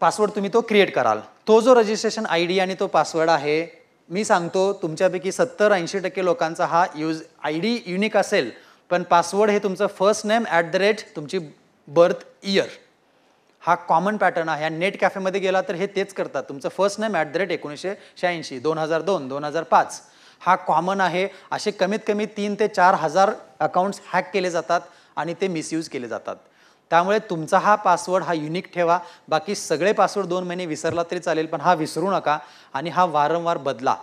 पासवर्ड तुम्ही तो क्रिएट कराल तो जो रजिस्ट्रेशन आय डी आणि तो पासवर्ड आहे मी सांगतो तुमच्यापैकी सत्तर ऐंशी टक्के लोकांचा हा यूज आय डी युनिक असेल पण पासवर्ड हे तुमचं first name at the rate तुमची बर्थ इयर हा कॉमन पॅटर्न आहे नेट कॅफेमध्ये गेला तर हे तेच करतात तुमचं first name at the rate एकोणीसशे शहाऐंशी दोन हजार दोन दोन हजार पाच हा कॉमन आहे असे कमीत कमी तीन ते चार हजार अकाउंट्स हॅक केले जातात आणि ते मिसयूज केले जातात त्यामुळे तुमचा हा पासवर्ड हा युनिक ठेवा बाकी सगळे पासवर्ड दोन महिने विसरला तरी चालेल पण हा विसरू नका आणि हा वारंवार बदला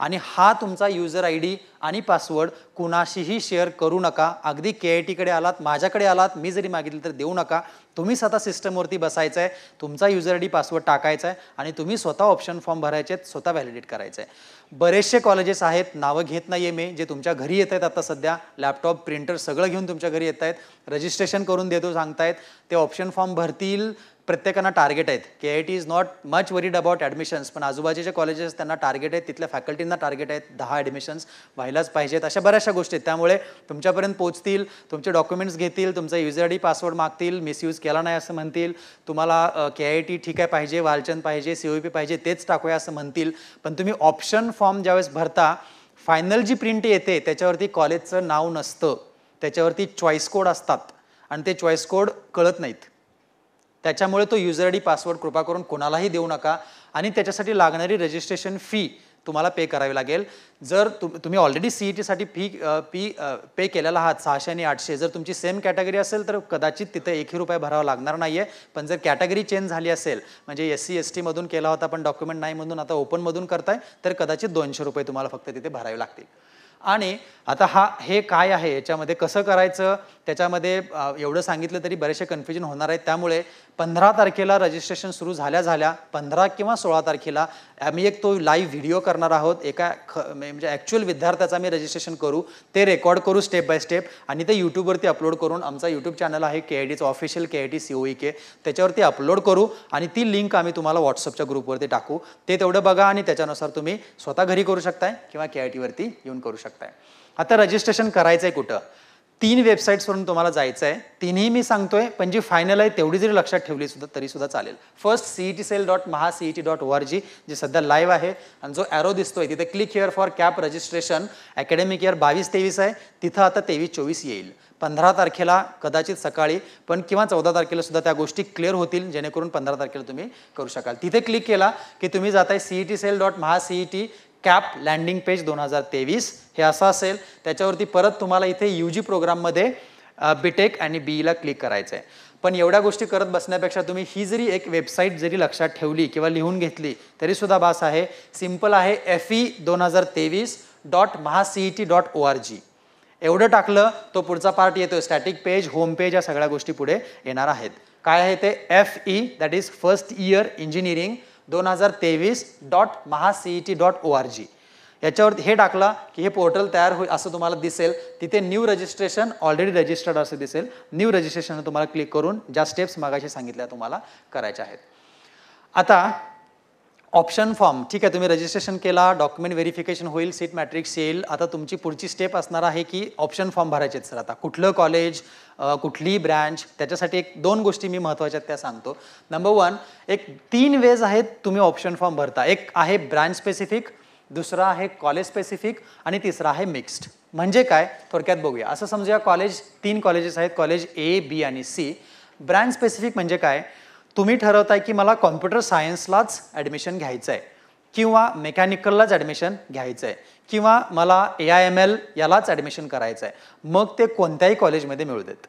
आणि हा तुमचा युजर आय डी आणि पासवर्ड कुणाशीही शेअर करू नका अगदी के आय टीकडे आलात माझ्याकडे आलात मी जरी मागितलं तर देऊ नका तुम्ही स्वतः सिस्टमवरती बसायचं आहे तुमचा युजर आय डी पासवर्ड टाकायचा आहे आणि तुम्ही स्वतः ऑप्शन फॉर्म भरायचे आहेत स्वतः व्हॅलिडेट करायचं आहे बरेचसे कॉलेजेस आहेत नावं घेत नाही आहे मी जे तुमच्या घरी येत आहेत आता सध्या लॅपटॉप प्रिंटर सगळं घेऊन तुमच्या घरी येत आहेत रजिस्ट्रेशन करून देतो सांगतायत ते ऑप्शन फॉर्म भरतील प्रत्येकांना टार्गेट आहेत K I T is not much worried about admissions पण आजूबाजूचे कॉलेजेस त्यांना टार्गेट आहेत तिथल्या फॅकल्टींना टार्गेट आहेत दहा ॲडमिशन्स व्हायलाच पाहिजेत अशा बऱ्याचशा गोष्टी आहेत त्यामुळे तुमच्यापर्यंत पोचतील तुमचे डॉक्युमेंट्स घेतील तुमचा युजर डी पासवर्ड मागतील मिसयूज केला नाही असं म्हणतील तुम्हाला के आय टी ठीक आहे पाहिजे वालचंद पाहिजे सी ओ पी पाहिजे तेच टाकूया असं म्हणतील पण तुम्ही ऑप्शन फॉर्म ज्यावेळेस भरता फायनल जी प्रिंट येते त्याच्यावरती कॉलेजचं नाव नसतं त्याच्यावरती चॉईस कोड असतात आणि ते चॉईस कोड कळत नाहीत त्याच्यामुळे तो युजर आय डी पासवर्ड कृपा करून कोणालाही देऊ नका आणि त्याच्यासाठी लागणारी रजिस्ट्रेशन फी तुम्हाला पे करावी लागेल जर तुम तुम्ही ऑलरेडी सीई टीसाठी फी फी पे केलेला आहात सहाशे आणि आठशे जर तुमची सेम कॅटेगरी असेल तर कदाचित तिथे एकही रुपये भरावा लागणार नाही आहे पण जर कॅटेगरी चेंज झाली असेल म्हणजे एस सी एस टीमधून केला होता पण डॉक्युमेंट नाही म्हणून आता ओपनमधून करताय तर कदाचित दोनशे रुपये तुम्हाला फक्त तिथे भरावे लागतील आणि आता हा हे काय आहे याच्यामध्ये कसं करायचं त्याच्यामध्ये एवढं सांगितलं तरी बरेचसे कन्फ्युजन होणार आहे त्यामुळे पंधरा तारखेला रजिस्ट्रेशन सुरू झाल्या झाल्या पंधरा किंवा सोळा तारखेला आम्ही एक तो लाईव्ह व्हिडिओ करणार आहोत एका ख म्हणजे ॲक्च्युअल विद्यार्थ्याचा आम्ही रजिस्ट्रेशन करू ते रेकॉर्ड करू स्टेप बाय स्टेप आणि ते यूट्यूबवरती अपलोड करून आमचा यूट्यूब चॅनल आहे के आय डीचं official K I T C O K त्याच्यावरती अपलोड करू आणि ती लिंक आम्ही तुम्हाला व्हॉट्सअपच्या ग्रुपवरती टाकू ते तेवढं बघा आणि त्याच्यानुसार तुम्ही स्वतः घरी करू शकताय किंवा के आय टीवरती येऊन करू शकताय आता रजिस्ट्रेशन करायचं आहे कुठं तीन वेबसाईट्सवरून तुम्हाला जायचं आहे तिन्ही मी सांगतोय पण जी फायनल आहे तेवढी जरी लक्षात ठेवली सुद्धा तरी सुद्धा चालेल first CE T cell dot Maha CE T dot O R G जे सध्या लाईव्ह आहे आणि जो ॲरो दिसतोय तिथे click here for CAP registration academic year बावीस तेवीस आहे तिथं आता तेवीस चोवीस येईल पंधरा तारखेला कदाचित सकाळी पण किंवा चौदा तारखेला सुद्धा त्या गोष्टी क्लिअर होतील जेणेकरून पंधरा तारखेला तुम्ही करू शकाल तिथे क्लिक केला की तुम्ही जाताय CET cell dot Maha CET CAP landing page दोन हजार तेवीस हे असं असेल त्याच्यावरती परत तुम्हाला इथे यू जी प्रोग्राममध्ये बीटेक आणि बी ईला e क्लिक करायचं आहे पण एवढ्या गोष्टी करत बसण्यापेक्षा तुम्ही ही जरी एक वेबसाईट जरी लक्षात ठेवली किंवा लिहून घेतली तरीसुद्धा बास आहे सिम्पल आहे एफ ई e दोन हजार तेवीस dot T dot O R G एवढं टाकलं तो पुढचा पार्ट येतो स्टॅटिक पेज होम पेज या सगळ्या गोष्टी पुढे येणार आहेत काय आहे ते F E that is first year engineering दोन हजार तेवीस dot Maha dot O R G याच्यावर हे टाकलं की हे पोर्टल तयार होईल असं तुम्हाला दिसेल तिथे न्यू रजिस्ट्रेशन ऑलरेडी रजिस्टर्ड असं दिसेल न्यू रजिस्ट्रेशन तुम्हाला क्लिक करून ज्या स्टेप्स मागाशी सांगितल्या तुम्हाला करायच्या आहेत आता ऑप्शन फॉर्म ठीक आहे तुम्ही रजिस्ट्रेशन केला डॉक्युमेंट व्हेरिफिकेशन होईल सीट मॅट्रिक्स येईल आता तुमची पुढची स्टेप असणार आहे की ऑप्शन फॉर्म भरायचे सर आता कुठलं कॉलेज कुठली ब्रँच त्याच्यासाठी एक दोन गोष्टी मी महत्त्वाच्या त्या सांगतो नंबर वन एक तीन वेज आहेत तुम्ही ऑप्शन फॉर्म भरता एक आहे ब्रँच स्पेसिफिक दुसरा आहे कॉलेज स्पेसिफिक आणि तिसरा आहे मिक्स्ड म्हणजे काय थोडक्यात बघूया असं समजूया कॉलेज तीन कॉलेजेस आहेत कॉलेज ए बी आणि सी ब्रँच स्पेसिफिक म्हणजे काय तुम्ही ठरवताय की मला कॉम्प्युटर सायन्सलाच ॲडमिशन घ्यायचं आहे किंवा मेकॅनिकललाच ॲडमिशन घ्यायचं आहे किंवा मला ए आय एम एल यालाच ॲडमिशन करायचं आहे मग ते कोणत्याही कॉलेजमध्ये मिळू देत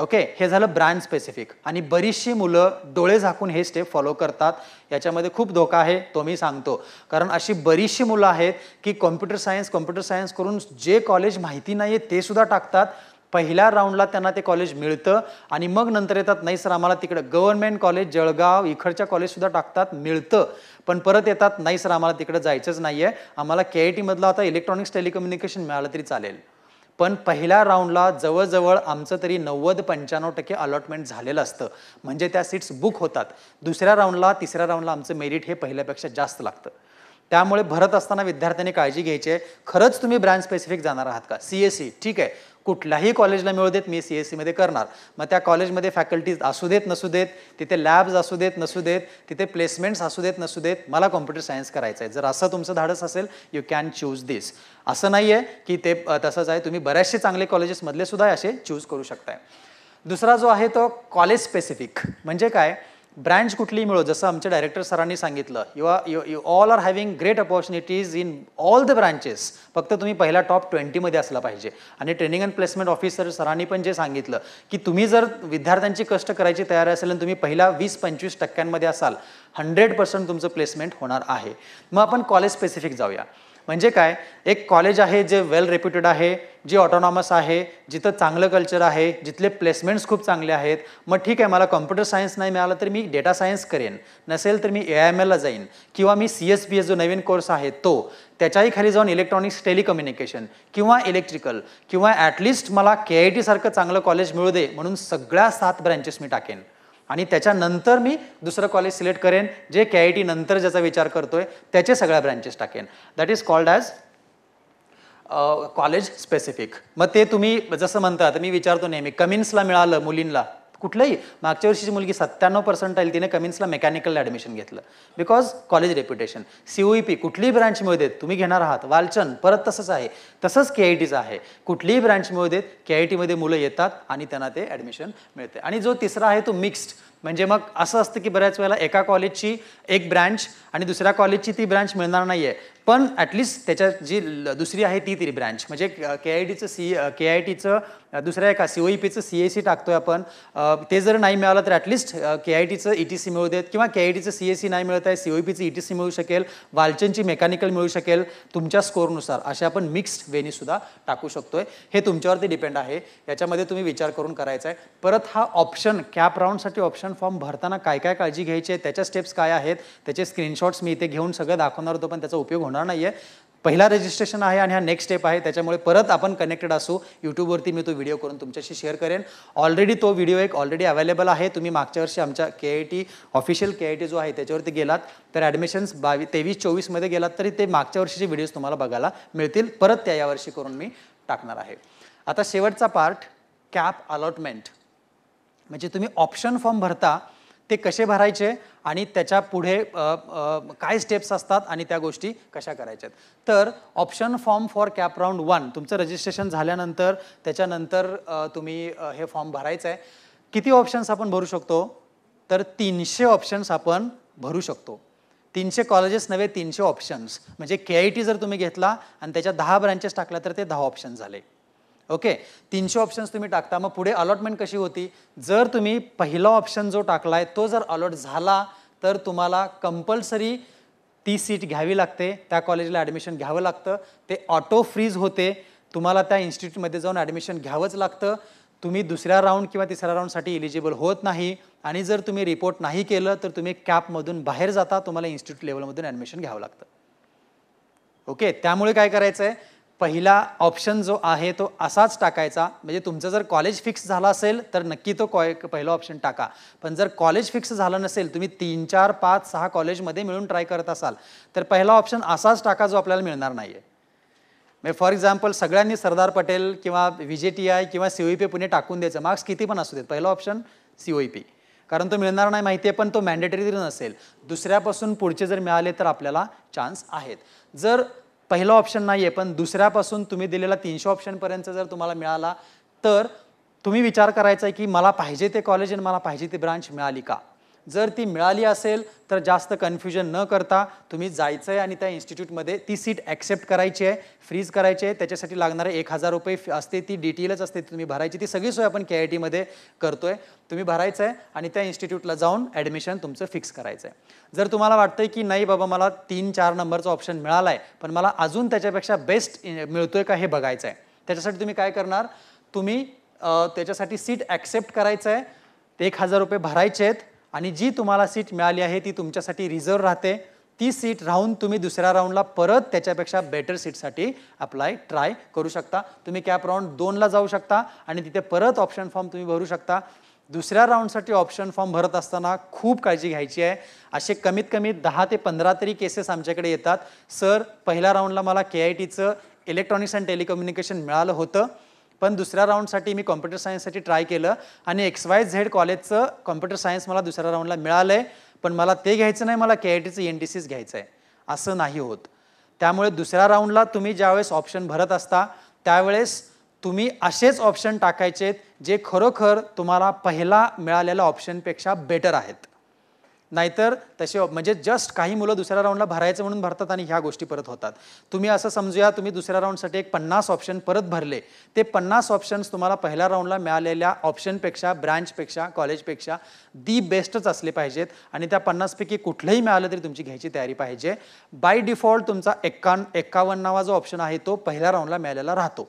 ओके हे झालं ब्रँड स्पेसिफिक आणि बरीचशी मुलं डोळे झाकून हे स्टेप फॉलो करतात याच्यामध्ये खूप धोका आहे तो मी सांगतो कारण अशी बरीचशी मुलं आहेत की कॉम्प्युटर सायन्स कॉम्प्युटर सायन्स करून जे कॉलेज माहिती नाही आहे ते सुद्धा टाकतात पहिल्या राऊंडला त्यांना ते कॉलेज मिळतं आणि मग नंतर येतात नाही सर आम्हाला तिकडं गव्हर्नमेंट कॉलेज जळगाव इकडच्या कॉलेजसुद्धा टाकतात मिळतं पण परत येतात नाही सर आम्हाला तिकडं जायचंच नाही आहे आम्हाला के आय टीमधला आता इलेक्ट्रॉनिक्स टेलिकम्युनिकेशन मिळालं तरी चालेल पण पहिल्या राऊंडला जवळजवळ आमचं तरी नव्वद पंच्याण्णव टक्के अलॉटमेंट झालेलं असतं म्हणजे त्या सीट्स बुक होतात दुसऱ्या राऊंडला तिसऱ्या राऊंडला आमचं मेरिट हे पहिल्यापेक्षा जास्त लागतं त्यामुळे भरत असताना विद्यार्थ्यांनी काळजी घ्यायची आहे खरंच तुम्ही ब्रँड स्पेसिफिक जाणार आहात का सी एस सी ठीक आहे कुठल्याही कॉलेजला मिळू देत मी सी एस सीमध्ये e करणार मग त्या कॉलेजमध्ये फॅकल्टीज असू देत नसू देत तिथे लॅब्स असू देत नसू देत तिथे प्लेसमेंट्स असू देत नसू देत मला कॉम्प्युटर सायन्स करायचं आहे जर असं तुमचं धाडस असेल यू कॅन चूज दिस असं नाही आहे की ते तसंच आहे तुम्ही बऱ्याचशे चांगले कॉलेजेसमधले सुद्धा असे चूज करू शकताय दुसरा जो आहे तो कॉलेज स्पेसिफिक म्हणजे काय ब्रँच कुठली मिळो जसं आमच्या डायरेक्टर सरांनी सांगितलं you are you you all are having great opportunities in all the branches फक्त तुम्ही पहिला टॉप ट्वेंटीमध्ये असला पाहिजे आणि ट्रेनिंग अँड प्लेसमेंट ऑफिसर सरांनी पण जे सांगितलं की तुम्ही जर विद्यार्थ्यांची कष्ट करायची तयारी असेल आणि तुम्ही पहिला वीस पंचवीस टक्क्यांमध्ये असाल हंड्रेड पर्सेंट तुमचं प्लेसमेंट होणार आहे मग आपण कॉलेज स्पेसिफिक जाऊया म्हणजे काय एक कॉलेज आहे जे वेल रेप्युटेड आहे जे ऑटोनॉमस आहे जिथं चांगलं कल्चर आहे जिथले प्लेसमेंट्स खूप चांगले आहेत मग ठीक आहे मला कम्प्युटर सायन्स नाही मिळालं तर मी डेटा सायन्स करेन नसेल तर मी ए आय एम एलला जाईन किंवा मी सी एस बी एस जो नवीन कोर्स आहे तो त्याच्याही खाली जाऊन इलेक्ट्रॉनिक्स टेलिकम्युनिकेशन किंवा इलेक्ट्रिकल किंवा ॲटलिस्ट मला के आय टीसारखं चांगलं कॉलेज मिळू दे म्हणून सगळ्या सात ब्रँचेस मी टाकेन आणि त्याच्यानंतर मी दुसरं कॉलेज सिलेक्ट करेन जे के आय टी नंतर ज्याचा विचार करतोय त्याचे सगळ्या ब्रँचेस टाकेन that is called as college specific मग ते तुम्ही जसं म्हणतात मी विचारतो नेहमी कमिन्सला मिळालं मुलींना कुठलंही मागच्या वर्षीची मुलगी सत्त्याण्णव पर्सेंट आली तिने कमिन्सला मेकॅनिकलला ॲडमिशन घेतलं because college reputation COE P कुठलीही ब्रँच देत तुम्ही घेणार आहात वालचन परत तसंच आहे तसंच के आय टीचं आहे कुठलीही ब्रँच मिळू देत के आय टीमध्ये मुलं येतात आणि त्यांना ते ॲडमिशन मिळते आणि जो तिसरा आहे तो मिक्स्ड म्हणजे मग असं असतं की बऱ्याच वेळेला एका कॉलेजची एक ब्रँच आणि दुसऱ्या कॉलेजची ती ब्रँच मिळणार नाही आहे पण ॲटलिस्ट त्याच्या जी दुसरी आहे ती ती ब्रँच म्हणजे के आय टीचं सी के आय टीचं आहे का सी ओ ई पीचं सी ए सी टाकतोय आपण ते जर नाही मिळालं तर ॲटलिस्ट के आय टीचं ई टी सी मिळू देत किंवा के आय टीचं सी एसी सी नाही मिळत आहे सी ओ पीचं ई टी सी मिळू शकेल वालचनची मेकॅनिकल मिळू शकेल तुमच्या स्कोरनुसार असे आपण मिक्स्ड वेनीसुद्धा टाकू शकतोय हे तुमच्यावरती डिपेंड आहे याच्यामध्ये तुम्ही विचार करून करायचा आहे परत हा ऑप्शन कॅप राऊंडसाठी ऑप्शन फॉर्म भरताना काय काय काळजी घ्यायची आहे त्याच्या स्टेप्स काय आहेत त्याचे स्क्रीनशॉट्स मी इथे घेऊन सगळं दाखवणार होतो पण त्याचा उपयोग होणार नाही आहे पहिला रजिस्ट्रेशन आहे आणि हा नेक्स्ट स्टेप आहे त्याच्यामुळे परत आपण कनेक्टेड असू यूट्यूबवरती मी तो व्हिडिओ करून तुमच्याशी शेअर करेन ऑलरेडी तो व्हिडिओ एक ऑलरेडी अवेलेबल आहे तुम्ही मागच्या वर्षी आमच्या K I T official K I T जो आहे त्याच्यावरती गेलात तर ॲडमिशन्स बावीस तेवीस चोवीसमध्ये गेलात तरी ते मागच्या वर्षीचे व्हिडिओज तुम्हाला बघायला मिळतील परत त्या यावर्षी करून मी टाकणार आहे आता शेवटचा पार्ट कॅप अलॉटमेंट म्हणजे तुम्ही ऑप्शन फॉर्म भरता ते कसे भरायचे आणि त्याच्या पुढे काय स्टेप्स असतात आणि त्या गोष्टी कशा करायच्यात तर option form for CAP round one तुमचं रजिस्ट्रेशन झाल्यानंतर त्याच्यानंतर तुम्ही हे फॉर्म भरायचं आहे किती ऑप्शन्स आपण भरू शकतो तर तीनशे ऑप्शन्स आपण भरू शकतो तीनशे कॉलेजेस नव्हे तीनशे ऑप्शन्स म्हणजे के आय टी जर तुम्ही घेतला आणि त्याच्या दहा ब्रँचेस टाकल्या तर ते दहा ऑप्शन झाले ओके तीनशे ऑप्शन्स तुम्ही टाकता मग पुढे अलॉटमेंट कशी होती जर तुम्ही पहिला ऑप्शन जो टाकला आहे तो जर अलॉट झाला तर तुम्हाला कंपल्सरी ती सीट घ्यावी लागते त्या कॉलेजला ॲडमिशन घ्यावं लागतं ते ऑटो फ्रीज होते तुम्हाला त्या इन्स्टिट्यूटमध्ये जाऊन ॲडमिशन घ्यावंच लागतं तुम्ही दुसऱ्या राऊंड किंवा तिसऱ्या राऊंडसाठी एलिजिबल होत नाही आणि जर तुम्ही रिपोर्ट नाही केलं तर तुम्ही कॅपमधून बाहेर जाता तुम्हाला इन्स्टिट्यूट लेवलमधून ॲडमिशन घ्यावं लागतं ओके त्यामुळे काय करायचं आहे पहिला ऑप्शन जो आहे तो असाच टाकायचा म्हणजे तुमचं जर कॉलेज फिक्स झालं असेल तर नक्की तो कॉ पहिला ऑप्शन टाका पण जर कॉलेज फिक्स झालं नसेल तुम्ही तीन चार पाच सहा कॉलेजमध्ये मिळून ट्राय करत असाल तर पहिला ऑप्शन असाच टाका जो आपल्याला मिळणार नाही आहे म्हणजे फॉर एक्झाम्पल सगळ्यांनी सरदार पटेल किंवा व्ही जे टी आय किंवा सीओई पी e पुणे टाकून द्यायचं मार्क्स किती पण असू देत पहिला ऑप्शन सीओई पी कारण तो मिळणार नाही माहिती आहे पण तो मॅन्डेटरी नसेल दुसऱ्यापासून पुढचे जर मिळाले तर आपल्याला चान्स आहेत जर पहिलं ऑप्शन नाही आहे पण दुसऱ्यापासून तुम्ही दिलेला तीनशे ऑप्शनपर्यंत जर तुम्हाला मिळाला तर तुम्ही विचार करायचा आहे की मला पाहिजे ते कॉलेज आणि मला पाहिजे ती ब्रांच मिळाली का जर ती मिळाली असेल तर जास्त कन्फ्युजन न करता तुम्ही जायचं आहे आणि त्या इन्स्टिट्यूटमध्ये ती सीट ॲक्सेप्ट करायची आहे फ्रीज करायची आहे त्याच्यासाठी लागणारे एक हजार रुपये असते ती डिटेलच असते ती तुम्ही भरायची ती सगळी सोय आपण के आय टीमध्ये करतो आहे तुम्ही भरायचं आहे आणि त्या इन्स्टिट्यूटला जाऊन ॲडमिशन तुमचं फिक्स करायचं आहे जर तुम्हाला वाटतं की नाही बाबा मला तीन चार नंबरचा ऑप्शन मिळाला आहे पण मला अजून त्याच्यापेक्षा बेस्ट मिळतो आहे का हे बघायचं आहे त्याच्यासाठी तुम्ही काय करणार तुम्ही त्याच्यासाठी सीट ॲक्सेप्ट करायचं आहे एक हजार रुपये भरायचे आहेत आणि जी तुम्हाला सीट मिळाली आहे ती तुमच्यासाठी रिझर्व राहते ती सीट राहून तुम्ही दुसऱ्या राऊंडला परत त्याच्यापेक्षा बेटर सीटसाठी अप्लाय ट्राय करू शकता तुम्ही कॅप राऊंड दोनला जाऊ शकता आणि तिथे परत ऑप्शन फॉर्म तुम्ही भरू शकता दुसऱ्या राऊंडसाठी ऑप्शन फॉर्म भरत असताना खूप काळजी घ्यायची आहे असे कमीत कमी दहा ते पंधरा तरी केसेस आमच्याकडे येतात सर पहिल्या राऊंडला मला के आय टीचं इलेक्ट्रॉनिक्स अँड टेलिकम्युनिकेशन मिळालं होतं पण दुसऱ्या राऊंडसाठी मी कॉम्प्युटर सायन्ससाठी ट्राय केलं आणि एक्स वाय झेड कॉलेजचं कॉम्प्युटर सायन्स मला दुसऱ्या राऊंडला मिळालं आहे पण मला ते घ्यायचं नाही मला के आय टीचं एन टी सीच घ्यायचं आहे असं नाही होत त्यामुळे दुसऱ्या राऊंडला तुम्ही ज्यावेळेस ऑप्शन भरत असता त्यावेळेस तुम्ही असेच ऑप्शन टाकायचेत जे खरोखर तुम्हाला पहिला मिळालेल्या ऑप्शनपेक्षा बेटर आहेत नाहीतर तसे म्हणजे जस्ट काही मुलं दुसऱ्या राऊंडला भरायचं म्हणून भरतात आणि ह्या गोष्टी परत होतात तुम्ही असं समजूया तुम्ही दुसऱ्या राऊंडसाठी एक पन्नास ऑप्शन परत भरले ते पन्नास ऑप्शन्स तुम्हाला पहिल्या राऊंडला मिळालेल्या ऑप्शनपेक्षा ब्रँचपेक्षा कॉलेजपेक्षा दी बेस्टच असले पाहिजेत आणि त्या पन्नासपैकी कुठलंही मिळालं तरी तुमची घ्यायची तयारी पाहिजे बाय डिफॉल्ट तुमचा एक्का एक्कावन्नावा जो ऑप्शन आहे तो पहिल्या राऊंडला मिळालेला राहतो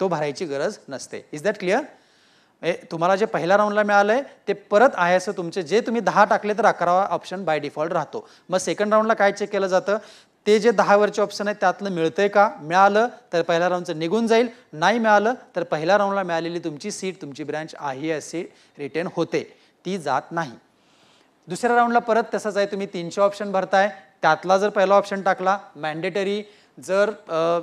तो भरायची गरज नसते इज दॅट क्लिअर तुम्हाला जे पहिल्या राऊंडला मिळालं आहे ते परत आहे असं तुमचे जे तुम्ही दहा टाकले तर अकरावा ऑप्शन बाय डिफॉल्ट राहतो मग सेकंड राऊंडला काय चेक केलं जातं ते जे दहावरचे ऑप्शन आहेत त्यातलं मिळतंय का मिळालं तर पहिल्या राऊंडचं निघून जाईल नाही मिळालं तर पहिल्या राऊंडला मिळालेली तुमची सीट तुमची ब्रँच आहे असे रिटर्न होते ती जात नाही दुसऱ्या राऊंडला परत तसंच आहे तुम्ही तीनशे ऑप्शन भरताय त्यातला जर पहिला ऑप्शन टाकला मॅन्डेटरी जर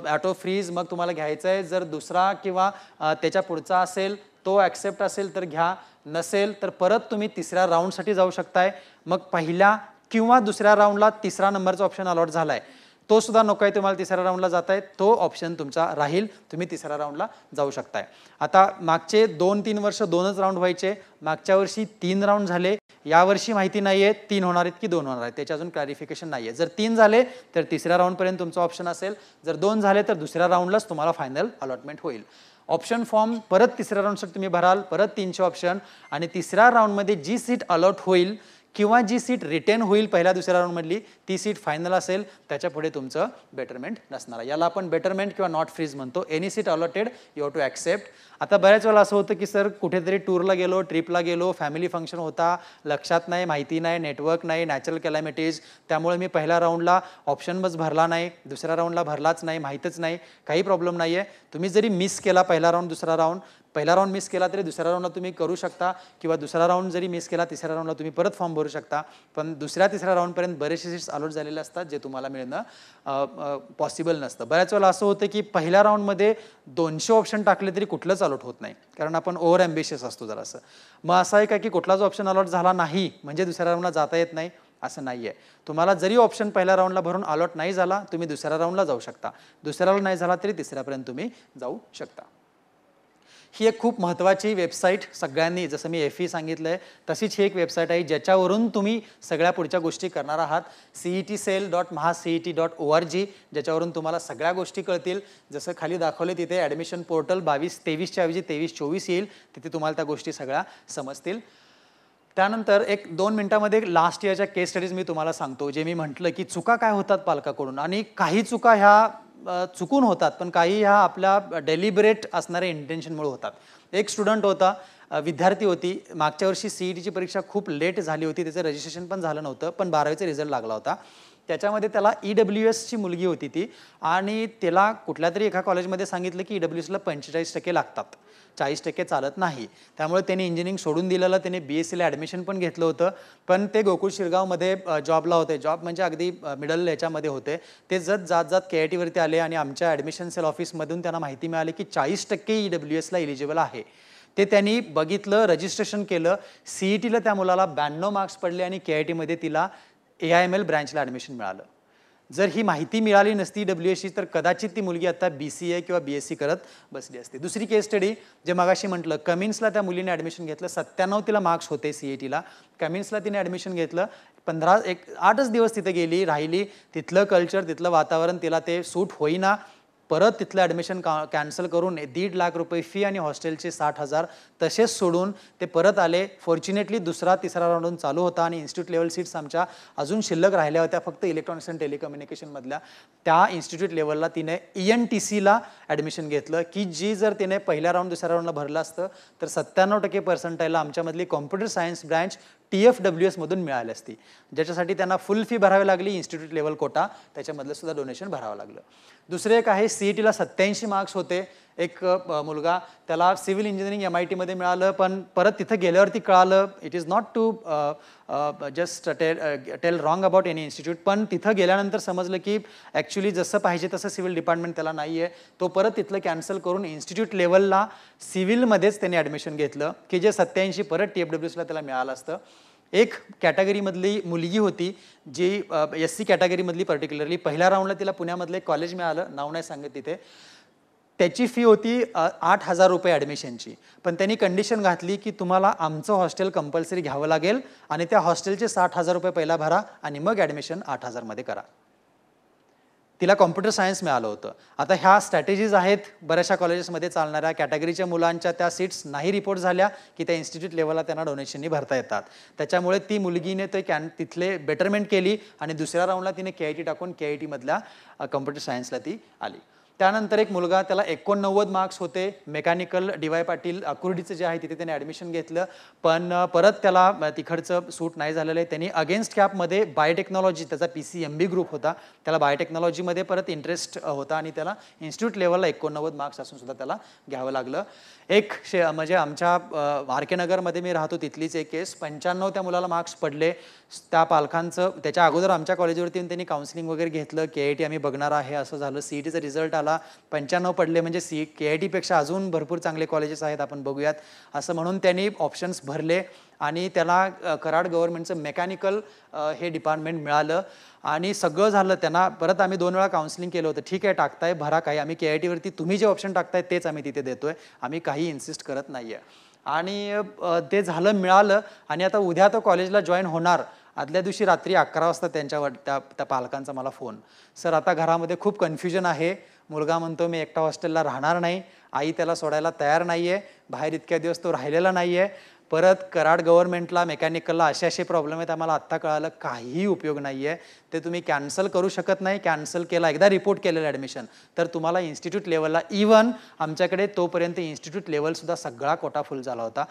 ॲटो फ्रीज मग तुम्हाला घ्यायचं आहे जर दुसरा किंवा त्याच्या पुढचा असेल तो ॲक्सेप्ट असेल तर घ्या नसेल तर परत तुम्ही तिसऱ्या राऊंडसाठी जाऊ शकताय मग पहिल्या किंवा दुसऱ्या राऊंडला तिसरा नंबरचा ऑप्शन अलॉट झाला आहे तो सुद्धा नको आहे तुम्हाला तिसऱ्या राऊंडला जात आहे तो ऑप्शन तुमचा राहील तुम्ही तिसऱ्या राऊंडला जाऊ शकताय आता मागचे दोन तीन वर्ष दोनच राऊंड व्हायचे मागच्या वर्षी तीन राऊंड झाले यावर्षी माहिती नाही आहे तीन होणार आहेत की दोन होणार आहेत त्याच्या अजून क्लॅरिफिकेशन नाही आहे जर तीन झाले तर तिसऱ्या राऊंडपर्यंत तुमचा ऑप्शन असेल जर दोन झाले तर दुसऱ्या राऊंडलाच तुम्हाला फायनल अलॉटमेंट होईल ऑप्शन फॉर्म परत तिसऱ्या राऊंडसाठी तुम्ही भराल परत तीनशे ऑप्शन आणि तिसऱ्या राऊंडमध्ये जी सीट अलॉट होईल किंवा जी सीट रिटेन होईल पहिल्या दुसऱ्या राऊंडमधली ती सीट फायनल असेल त्याच्या पुढे तुमचं बेटरमेंट नसणार आहे याला आपण बेटरमेंट किंवा नॉट फ्रीज म्हणतो any seat allotted you to accept आता बऱ्याच वेळा असं होतं की सर कुठेतरी टूरला गेलो ट्रिपला गेलो फॅमिली फंक्शन होता लक्षात नाही माहिती नाही नेटवर्क नाही नॅचरल कॅलॅमिटीज त्यामुळे मी पहिल्या राऊंडला ऑप्शन बस भरला नाही दुसऱ्या राऊंडला भरलाच नाही माहीतच नाही काही प्रॉब्लेम नाही आहे तुम्ही जरी मिस केला पहिला राऊंड दुसरा राऊंड पहिला राऊंड मिस केला तरी दुसऱ्या राऊंडला तुम्ही करू शकता किंवा दुसरा राऊंड जरी मिस केला तिसऱ्या राऊंडला तुम्ही परत फॉर्म भरू शकता पण दुसऱ्या तिसऱ्या राऊंडपर्यंत बरेचसे सीट्स अलॉट झालेले असतात जे तुम्हाला मिळणं पॉसिबल नसतं बऱ्याच वेळा असं होतं की पहिल्या राऊंडमध्ये दोनशे ऑप्शन टाकले तरी कुठलंच अलॉट होत नाही कारण आपण ओव्हर ॲम्बिशियस असतो जरा असं मग असं आहे का की कुठलाच ऑप्शन अलॉट झाला नाही म्हणजे दुसऱ्या राऊंडला जाता येत नाही असं नाही आहे तुम्हाला जरी ऑप्शन पहिल्या राऊंडला भरून अलॉट नाही झाला तुम्ही दुसऱ्या राऊंडला जाऊ शकता दुसऱ्या राऊंड नाही झाला तरी तिसऱ्यापर्यंत तुम्ही जाऊ शकता ही एक खूप महत्त्वाची वेबसाईट सगळ्यांनी जसं मी एफ ई सांगितलं आहे तशीच ही एक वेबसाईट आहे ज्याच्यावरून तुम्ही सगळ्या पुढच्या गोष्टी करणार आहात CE T cell dot Maha CE T dot O R G ज्याच्यावरून तुम्हाला सगळ्या गोष्टी कळतील जसं खाली दाखवले तिथे ॲडमिशन पोर्टल बावीस तेवीसच्या ऐवजी तेवीस चोवीस येईल तिथे तुम्हाला त्या गोष्टी सगळ्या समजतील त्यानंतर एक दोन मिनटामध्ये लास्ट इयरच्या केस स्टडीज मी तुम्हाला सांगतो जे मी म्हटलं की चुका काय होतात पालकाकडून आणि काही चुका ह्या चुकून होतात पण काही ह्या आपल्या डेलिबरेट असणाऱ्या इंटेन्शनमुळे होतात एक स्टुडंट होता विद्यार्थी होती मागच्या वर्षी सी ई e टीची परीक्षा खूप लेट झाली होती त्याचं रजिस्ट्रेशन पण झालं नव्हतं पण बारावीचा रिझल्ट लागला होता त्याच्यामध्ये त्याला ई e डब्ल्यू एसची मुलगी होती ती आणि त्याला कुठल्या तरी एका कॉलेजमध्ये सांगितलं की ई e डब्ल्यू एसला पंचेचाळीस टक्के लागतात चाळीस टक्के चालत नाही त्यामुळे त्यांनी इंजिनिअरिंग सोडून दिलेलं त्याने बी एस सीला ॲडमिशन पण घेतलं होतं पण ते गोकुळ शिरगावमध्ये जॉबला होते जॉब म्हणजे अगदी मिडल याच्यामध्ये होते ते जत जात जात के आय टीवरती आले आणि आमच्या ॲडमिशन सेल ऑफिसमधून त्यांना माहिती मिळाली की चाळीस टक्के ई डब्ल्यू एसला एलिजिबल आहे ते त्यांनी बघितलं रजिस्ट्रेशन केलं सीई टीला e त्या मुलाला ब्याण्णव मार्क्स पडले आणि के आय टीमध्ये तिला ए आय एम एल ब्रँचला ॲडमिशन मिळालं जर ही माहिती मिळाली नसती डब्ल्यू सी तर कदाचित ती मुलगी आता बी सी ए किंवा बी एस सी करत बसली असते दुसरी केस स्टडी जे मगाशी म्हटलं कमिन्सला त्या मुलीने ॲडमिशन घेतलं सत्त्याण्णव तिला मार्क्स होते सी ए टीला कमिन्सला तिने ॲडमिशन घेतलं पंधरा एक आठच दिवस तिथे गेली राहिली तिथलं कल्चर तिथलं वातावरण तिला ते सूट होईना परत तिथलं ॲडमिशन का कॅन्सल करून दीड लाख रुपये फी आणि हॉस्टेलचे साठ हजार तसेच सोडून ते परत आले फॉर्च्युनेटली दुसरा तिसरा राऊंडून चालू होता आणि इन्स्टिट्यूट लेवल सीट्स आमच्या अजून शिल्लक राहिल्या होत्या फक्त इलेक्ट्रॉनिक्स अँड टेलिकम्युनिकेशनमधल्या त्या इन्स्टिट्यूट लेवलला तिने ई एन टी सीला ॲडमिशन घेतलं की जी जर तिने पहिल्या राऊंड दुसऱ्या राऊंडला भरलं असतं तर सत्त्याण्णव टक्के पर्सेंटाईला आमच्यामधली computer science branch T F W एसमधून मिळाली असती ज्याच्यासाठी त्यांना फुल फी भरावी लागली इन्स्टिट्यूट लेवल कोटा त्याच्यामधलं सुद्धा डोनेशन भरावं लागलं दुसरे एक आहे सी ई टीला e सत्याऐंशी मार्क्स होते एक मुलगा त्याला सिव्हिल इंजिनिअरिंग एम आय टीमध्ये मिळालं पण परत तिथं गेल्यावरती कळालं it is not to just tell tell wrong about any institute पण तिथं गेल्यानंतर समजलं की ॲक्च्युली जसं पाहिजे तसं सिव्हिल डिपार्टमेंट त्याला नाही आहे तो परत तिथलं कॅन्सल करून इन्स्टिट्यूट लेवलला सिव्हिलमध्येच त्यांनी ॲडमिशन घेतलं की जे सत्याऐंशी परत टी एफ डब्ल्यूसला त्याला मिळालं असतं एक कॅटेगरीमधली मुलगी होती जी एस सी कॅटेगरीमधली पर्टिक्युलरली पहिल्या राऊंडला तिला पुण्यामधलं एक कॉलेज मिळालं नाव नाही सांगत तिथे त्याची फी होती आठ हजार रुपये ॲडमिशनची पण त्यांनी कंडिशन घातली की तुम्हाला आमचं हॉस्टेल कंपल्सरी घ्यावं लागेल आणि त्या हॉस्टेलचे साठ हजार रुपये पहिला भरा आणि मग ॲडमिशन आठ हजारमध्ये करा तिला कॉम्प्युटर सायन्स मिळालं होतं आता ह्या स्ट्रॅटेजीज आहेत बऱ्याचशा कॉलेजेसमध्ये चालणाऱ्या कॅटेगरीच्या मुलांच्या त्या सीट्स नाही रिपोर्ट झाल्या की त्या इन्स्टिट्यूट लेवलला त्यांना डोनेशननी भरता येतात त्याच्यामुळे ती मुलगीने ते कॅन तिथले बेटरमेंट केली आणि दुसऱ्या राऊंडला तिने के आय टी टाकून के आय टीमधल्या कॉम्प्युटर सायन्सला ती आली त्यानंतर एक मुलगा त्याला एकोणनव्वद मार्क्स होते मेकॅनिकल डी वाय पाटील अकुर्डीचं जे आहे तिथे त्याने ॲडमिशन घेतलं पण परत त्याला तिकडचं सूट नाही झालेलं आहे त्यांनी अगेन्स्ट कॅपमध्ये बायोटेक्नॉलॉजी त्याचा P C M B group होता त्याला बायोटेक्नॉलॉजीमध्ये परत इंटरेस्ट होता आणि त्याला इन्स्टिट्यूट लेवलला एकोणनव्वद मार्क्स असून सुद्धा त्याला घ्यावं लागलं एक शे म्हणजे आमच्या वारकेनगरमध्ये मी राहतो तिथलीच एक केस पंच्याण्णव त्या मुलाला मार्क्स पडले त्या पालकांचं त्याच्या अगोदर आमच्या कॉलेजवरती येऊन त्यांनी काउन्सिलिंग वगैरे घेतलं के आय टी आम्ही बघणार आहे असं झालं सी ई टीचा रिझल्ट आला पंच्याण्णव पडले म्हणजे सी के आय टीपेक्षा अजून भरपूर चांगले कॉलेजेस आहेत आपण बघूयात असं म्हणून त्यांनी ऑप्शन्स भरले आणि त्याला कराड गव्हर्नमेंटचं मेकॅनिकल हे डिपार्टमेंट मिळालं आणि सगळं झालं त्यांना परत आम्ही दोन वेळा काउन्सिलिंग केलं होतं ठीक आहे टाकताय भरा काही आम्ही के आय टीवरती तुम्ही जे ऑप्शन टाकताय तेच आम्ही तिथे देतो आहे आम्ही काही इन्सिस्ट करत नाही आहे आणि ते झालं मिळालं आणि आता उद्या तो कॉलेजला जॉईन होणार आदल्या दिवशी रात्री अकरा वाजता त्यांच्यावर त्या त्या पालकांचा मला फोन सर आता घरामध्ये खूप कन्फ्युजन आहे मुलगा म्हणतो मी एकटा हॉस्टेलला राहणार नाही आई त्याला सोडायला तयार नाही आहे बाहेर इतक्या दिवस तो राहिलेला नाही आहे परत कराड गव्हर्नमेंटला मेकॅनिकलला असे असे प्रॉब्लेम आहेत आम्हाला आत्ता कळालं काहीही उपयोग नाही आहे ते तुम्ही कॅन्सल करू शकत नाही कॅन्सल केला एकदा रिपोर्ट केलेलं ॲडमिशन तर तुम्हाला इन्स्टिट्यूट लेवलला इवन आमच्याकडे तोपर्यंत इन्स्टिट्यूट लेवलसुद्धा सगळा कोटा फुल झाला होता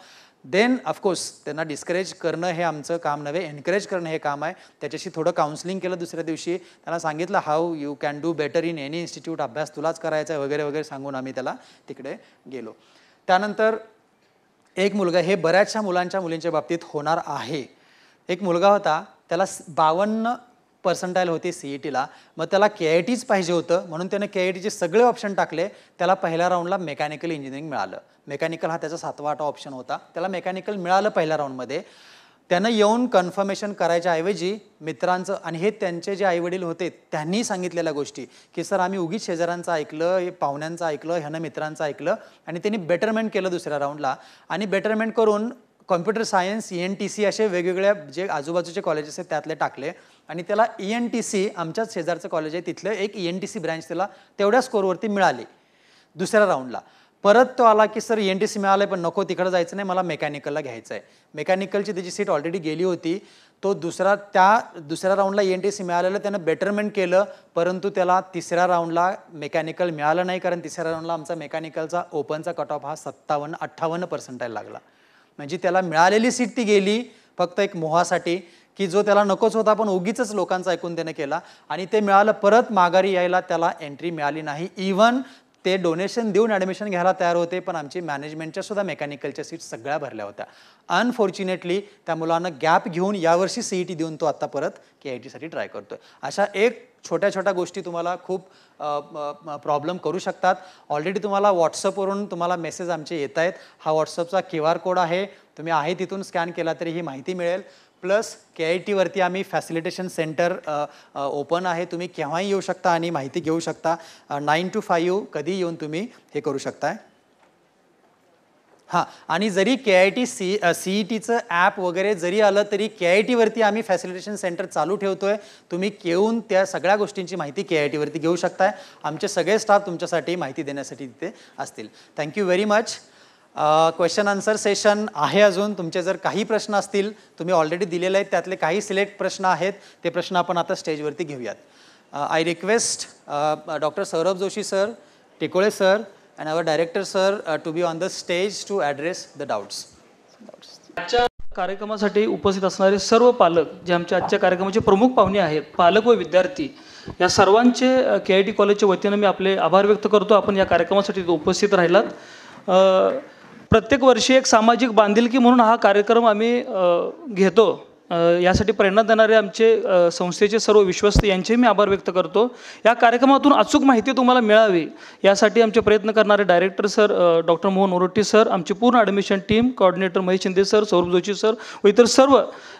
देन ऑफकोर्स त्यांना डिस्करेज करणं हे आमचं काम नव्हे एनकरेज करणं हे काम आहे त्याच्याशी थोडं काउन्सलिंग केलं दुसऱ्या दिवशी त्यांना सांगितलं how you can do better in any institute अभ्यास तुलाच करायचा आहे वगैरे वगैरे सांगून आम्ही त्याला तिकडे गेलो त्यानंतर एक मुलगा हे बऱ्याचशा मुलांच्या मुलींच्या बाबतीत होणार आहे एक मुलगा होता त्याला बावन्न पर्सेंटाईल होती सी ई e टीला मग त्याला के आय टीच पाहिजे होतं म्हणून त्याने के आय टीचे सगळे ऑप्शन टाकले त्याला पहिल्या राऊंडला मेकॅनिकल इंजिनिअरिंग मिळालं मेकॅनिकल हा त्याचा सातवा आठवा ऑप्शन होता त्याला मेकॅनिकल मिळालं पहिल्या राऊंडमध्ये त्यांना येऊन कन्फर्मेशन करायच्या ऐवजी मित्रांचं आणि हे त्यांचे जे आईवडील होते त्यांनी सांगितलेल्या गोष्टी की सर आम्ही उगीच शेजारांचं ऐकलं पाहुण्यांचं ऐकलं ह्यानं मित्रांचं ऐकलं आणि त्यांनी बेटरमेंट केलं दुसऱ्या राऊंडला आणि बेटरमेंट करून computer science E N T C असे वेगवेगळ्या जे आजूबाजूचे कॉलेजेस आहेत त्यातले टाकले आणि त्याला E e N T C आमच्याच शेजारचं कॉलेज आहे तिथलं एक E N T C branch त्याला तेवढ्या स्कोरवरती मिळाली दुसऱ्या राऊंडला परत तो आला की sir N e T C मिळालं पण नको तिकडं जायचं नाही मला मेकॅनिकलला घ्यायचं आहे मेकॅनिकलची त्याची सीट ऑलरेडी गेली होती तो दुसरा त्या दुसऱ्या राऊंडला एन टी सी मिळालेलं त्यानं बेटरमेंट केलं परंतु त्याला तिसऱ्या राऊंडला मेकॅनिकल मिळालं नाही कारण तिसऱ्या राऊंडला आमचा मेकॅनिकलचा ओपनचा कट ऑफ हा सत्तावन्न अठ्ठावन्न पर्सेंटाईल लागला म्हणजे त्याला मिळालेली सीट ती गेली फक्त एक मोहासाठी की जो त्याला नकोच होता पण उगीच लोकांचा ऐकून त्याने केला आणि ते मिळालं परत माघारी यायला त्याला एंट्री मिळाली नाही इवन ते डोनेशन देऊन ॲडमिशन घ्यायला तयार होते पण आमची मॅनेजमेंटच्या सुद्धा मेकॅनिकलच्या सीट सगळ्या भरल्या होत्या अनफॉर्च्युनेटली त्या मुलांना गॅप घेऊन यावर्षी सी ई टी देऊन तो आत्ता परत के आय टीसाठी ट्राय करतो अशा एक छोट्या छोट्या गोष्टी तुम्हाला खूप प्रॉब्लेम करू शकतात ऑलरेडी तुम्हाला व्हॉट्सअपवरून तुम्हाला मेसेज आमचे येत आहेत हा व्हॉट्सअपचा क्यू आर कोड आहे तुम्ही आहे तिथून स्कॅन केला तरी ही माहिती मिळेल प्लस के आय टीवरती आम्ही फॅसिलिटेशन सेंटर ओपन आहे तुम्ही केव्हाही येऊ शकता आणि माहिती घेऊ शकता नाईन टू फाईव्ह कधी येऊन तुम्ही हे करू शकताय हां आणि जरी K I T C C E टीचं ॲप वगैरे जरी आलं तरी के आय टीवरती आम्ही फॅसिलिटेशन सेंटर चालू ठेवतो आहे तुम्ही येऊन त्या सगळ्या गोष्टींची माहिती के आय टीवरती घेऊ शकताय आमचे सगळे स्टाफ तुमच्यासाठी माहिती देण्यासाठी तिथे असतील thank you very much question answer session आहे अजून तुमचे जर काही प्रश्न असतील तुम्ही ऑलरेडी दिलेले आहेत त्यातले काही सिलेक्ट प्रश्न आहेत ते प्रश्न आपण आता स्टेजवरती घेऊयात I request doctor Saurabh Joshi sir Tikole sir and our director sir to be on the stage to address the doubts आजच्या कार्यक्रमासाठी उपस्थित असणारे सर्व पालक जे आमच्या आजच्या कार्यक्रमाचे प्रमुख पाहुणे आहेत पालक व विद्यार्थी या सर्वांचे के आय टी कॉलेजच्या वतीनं मी आपले आभार व्यक्त करतो आपण या कार्यक्रमासाठी उपस्थित राहिलात प्रत्येक वर्षी एक सामाजिक बांधिलकी म्हणून हा कार्यक्रम आम्ही घेतो यासाठी प्रेरणा देणारे आमचे संस्थेचे सर्व विश्वस्त यांचे मी आभार व्यक्त करतो या कार्यक्रमातून अचूक माहिती तुम्हाला मिळावी यासाठी आमचे प्रयत्न करणारे director sir doctor Mohan Oroti sir आमची पूर्ण admission team coordinator Mahesh Shinde sir Saurabh Joshi sir व इतर सर्व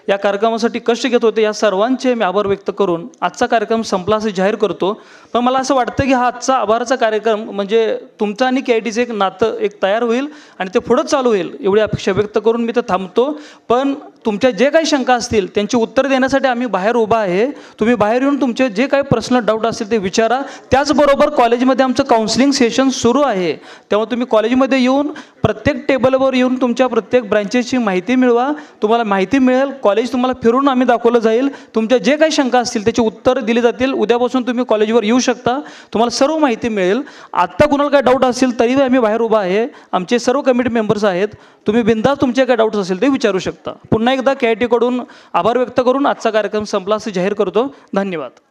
या कार्यक्रमासाठी कष्ट घेत होते या सर्वांचे मी आभार व्यक्त करून आजचा कार्यक्रम संपला असे जाहीर करतो पण मला असं वाटतं की हा आजचा आभाराचा कार्यक्रम म्हणजे तुमचा आणि के आय टीचं एक नातं एक तयार होईल आणि ते पुढं चालू होईल एवढी अपेक्षा व्यक्त करून मी तर थांबतो पण तुमच्या जे काही शंका असतील त्यांची उत्तर देण्यासाठी आम्ही बाहेर उभा आहे तुम्ही बाहेर येऊन तुमचे जे काही पर्सनल डाऊट असतील ते विचारा त्याचबरोबर कॉलेजमध्ये आमचं काउन्सिलिंग सेशन सुरू आहे तेव्हा तुम्ही कॉलेजमध्ये येऊन प्रत्येक टेबलवर येऊन तुमच्या प्रत्येक ब्रँचेसची माहिती मिळवा तुम्हाला माहिती मिळेल कॉलेज तुम्हाला फिरून आम्ही दाखवलं जाईल तुमच्या जे काही शंका असतील त्याची उत्तर दिली जातील उद्यापासून तुम्ही कॉलेजवर येऊ शकता तुम्हाला सर्व माहिती मिळेल आत्ता कुणाला काय डाऊट असेल तरीही आम्ही बाहेर उभा आहे आमचे सर्व कमिटी मेंबर्स आहेत तुम्ही बिंदा तुमचे काय डाऊट्स असेल ते विचारू शकता पुन्हा पुन्हा एकदा के आय आभार व्यक्त करून आजचा कार्यक्रम संपला असं जाहीर करतो धन्यवाद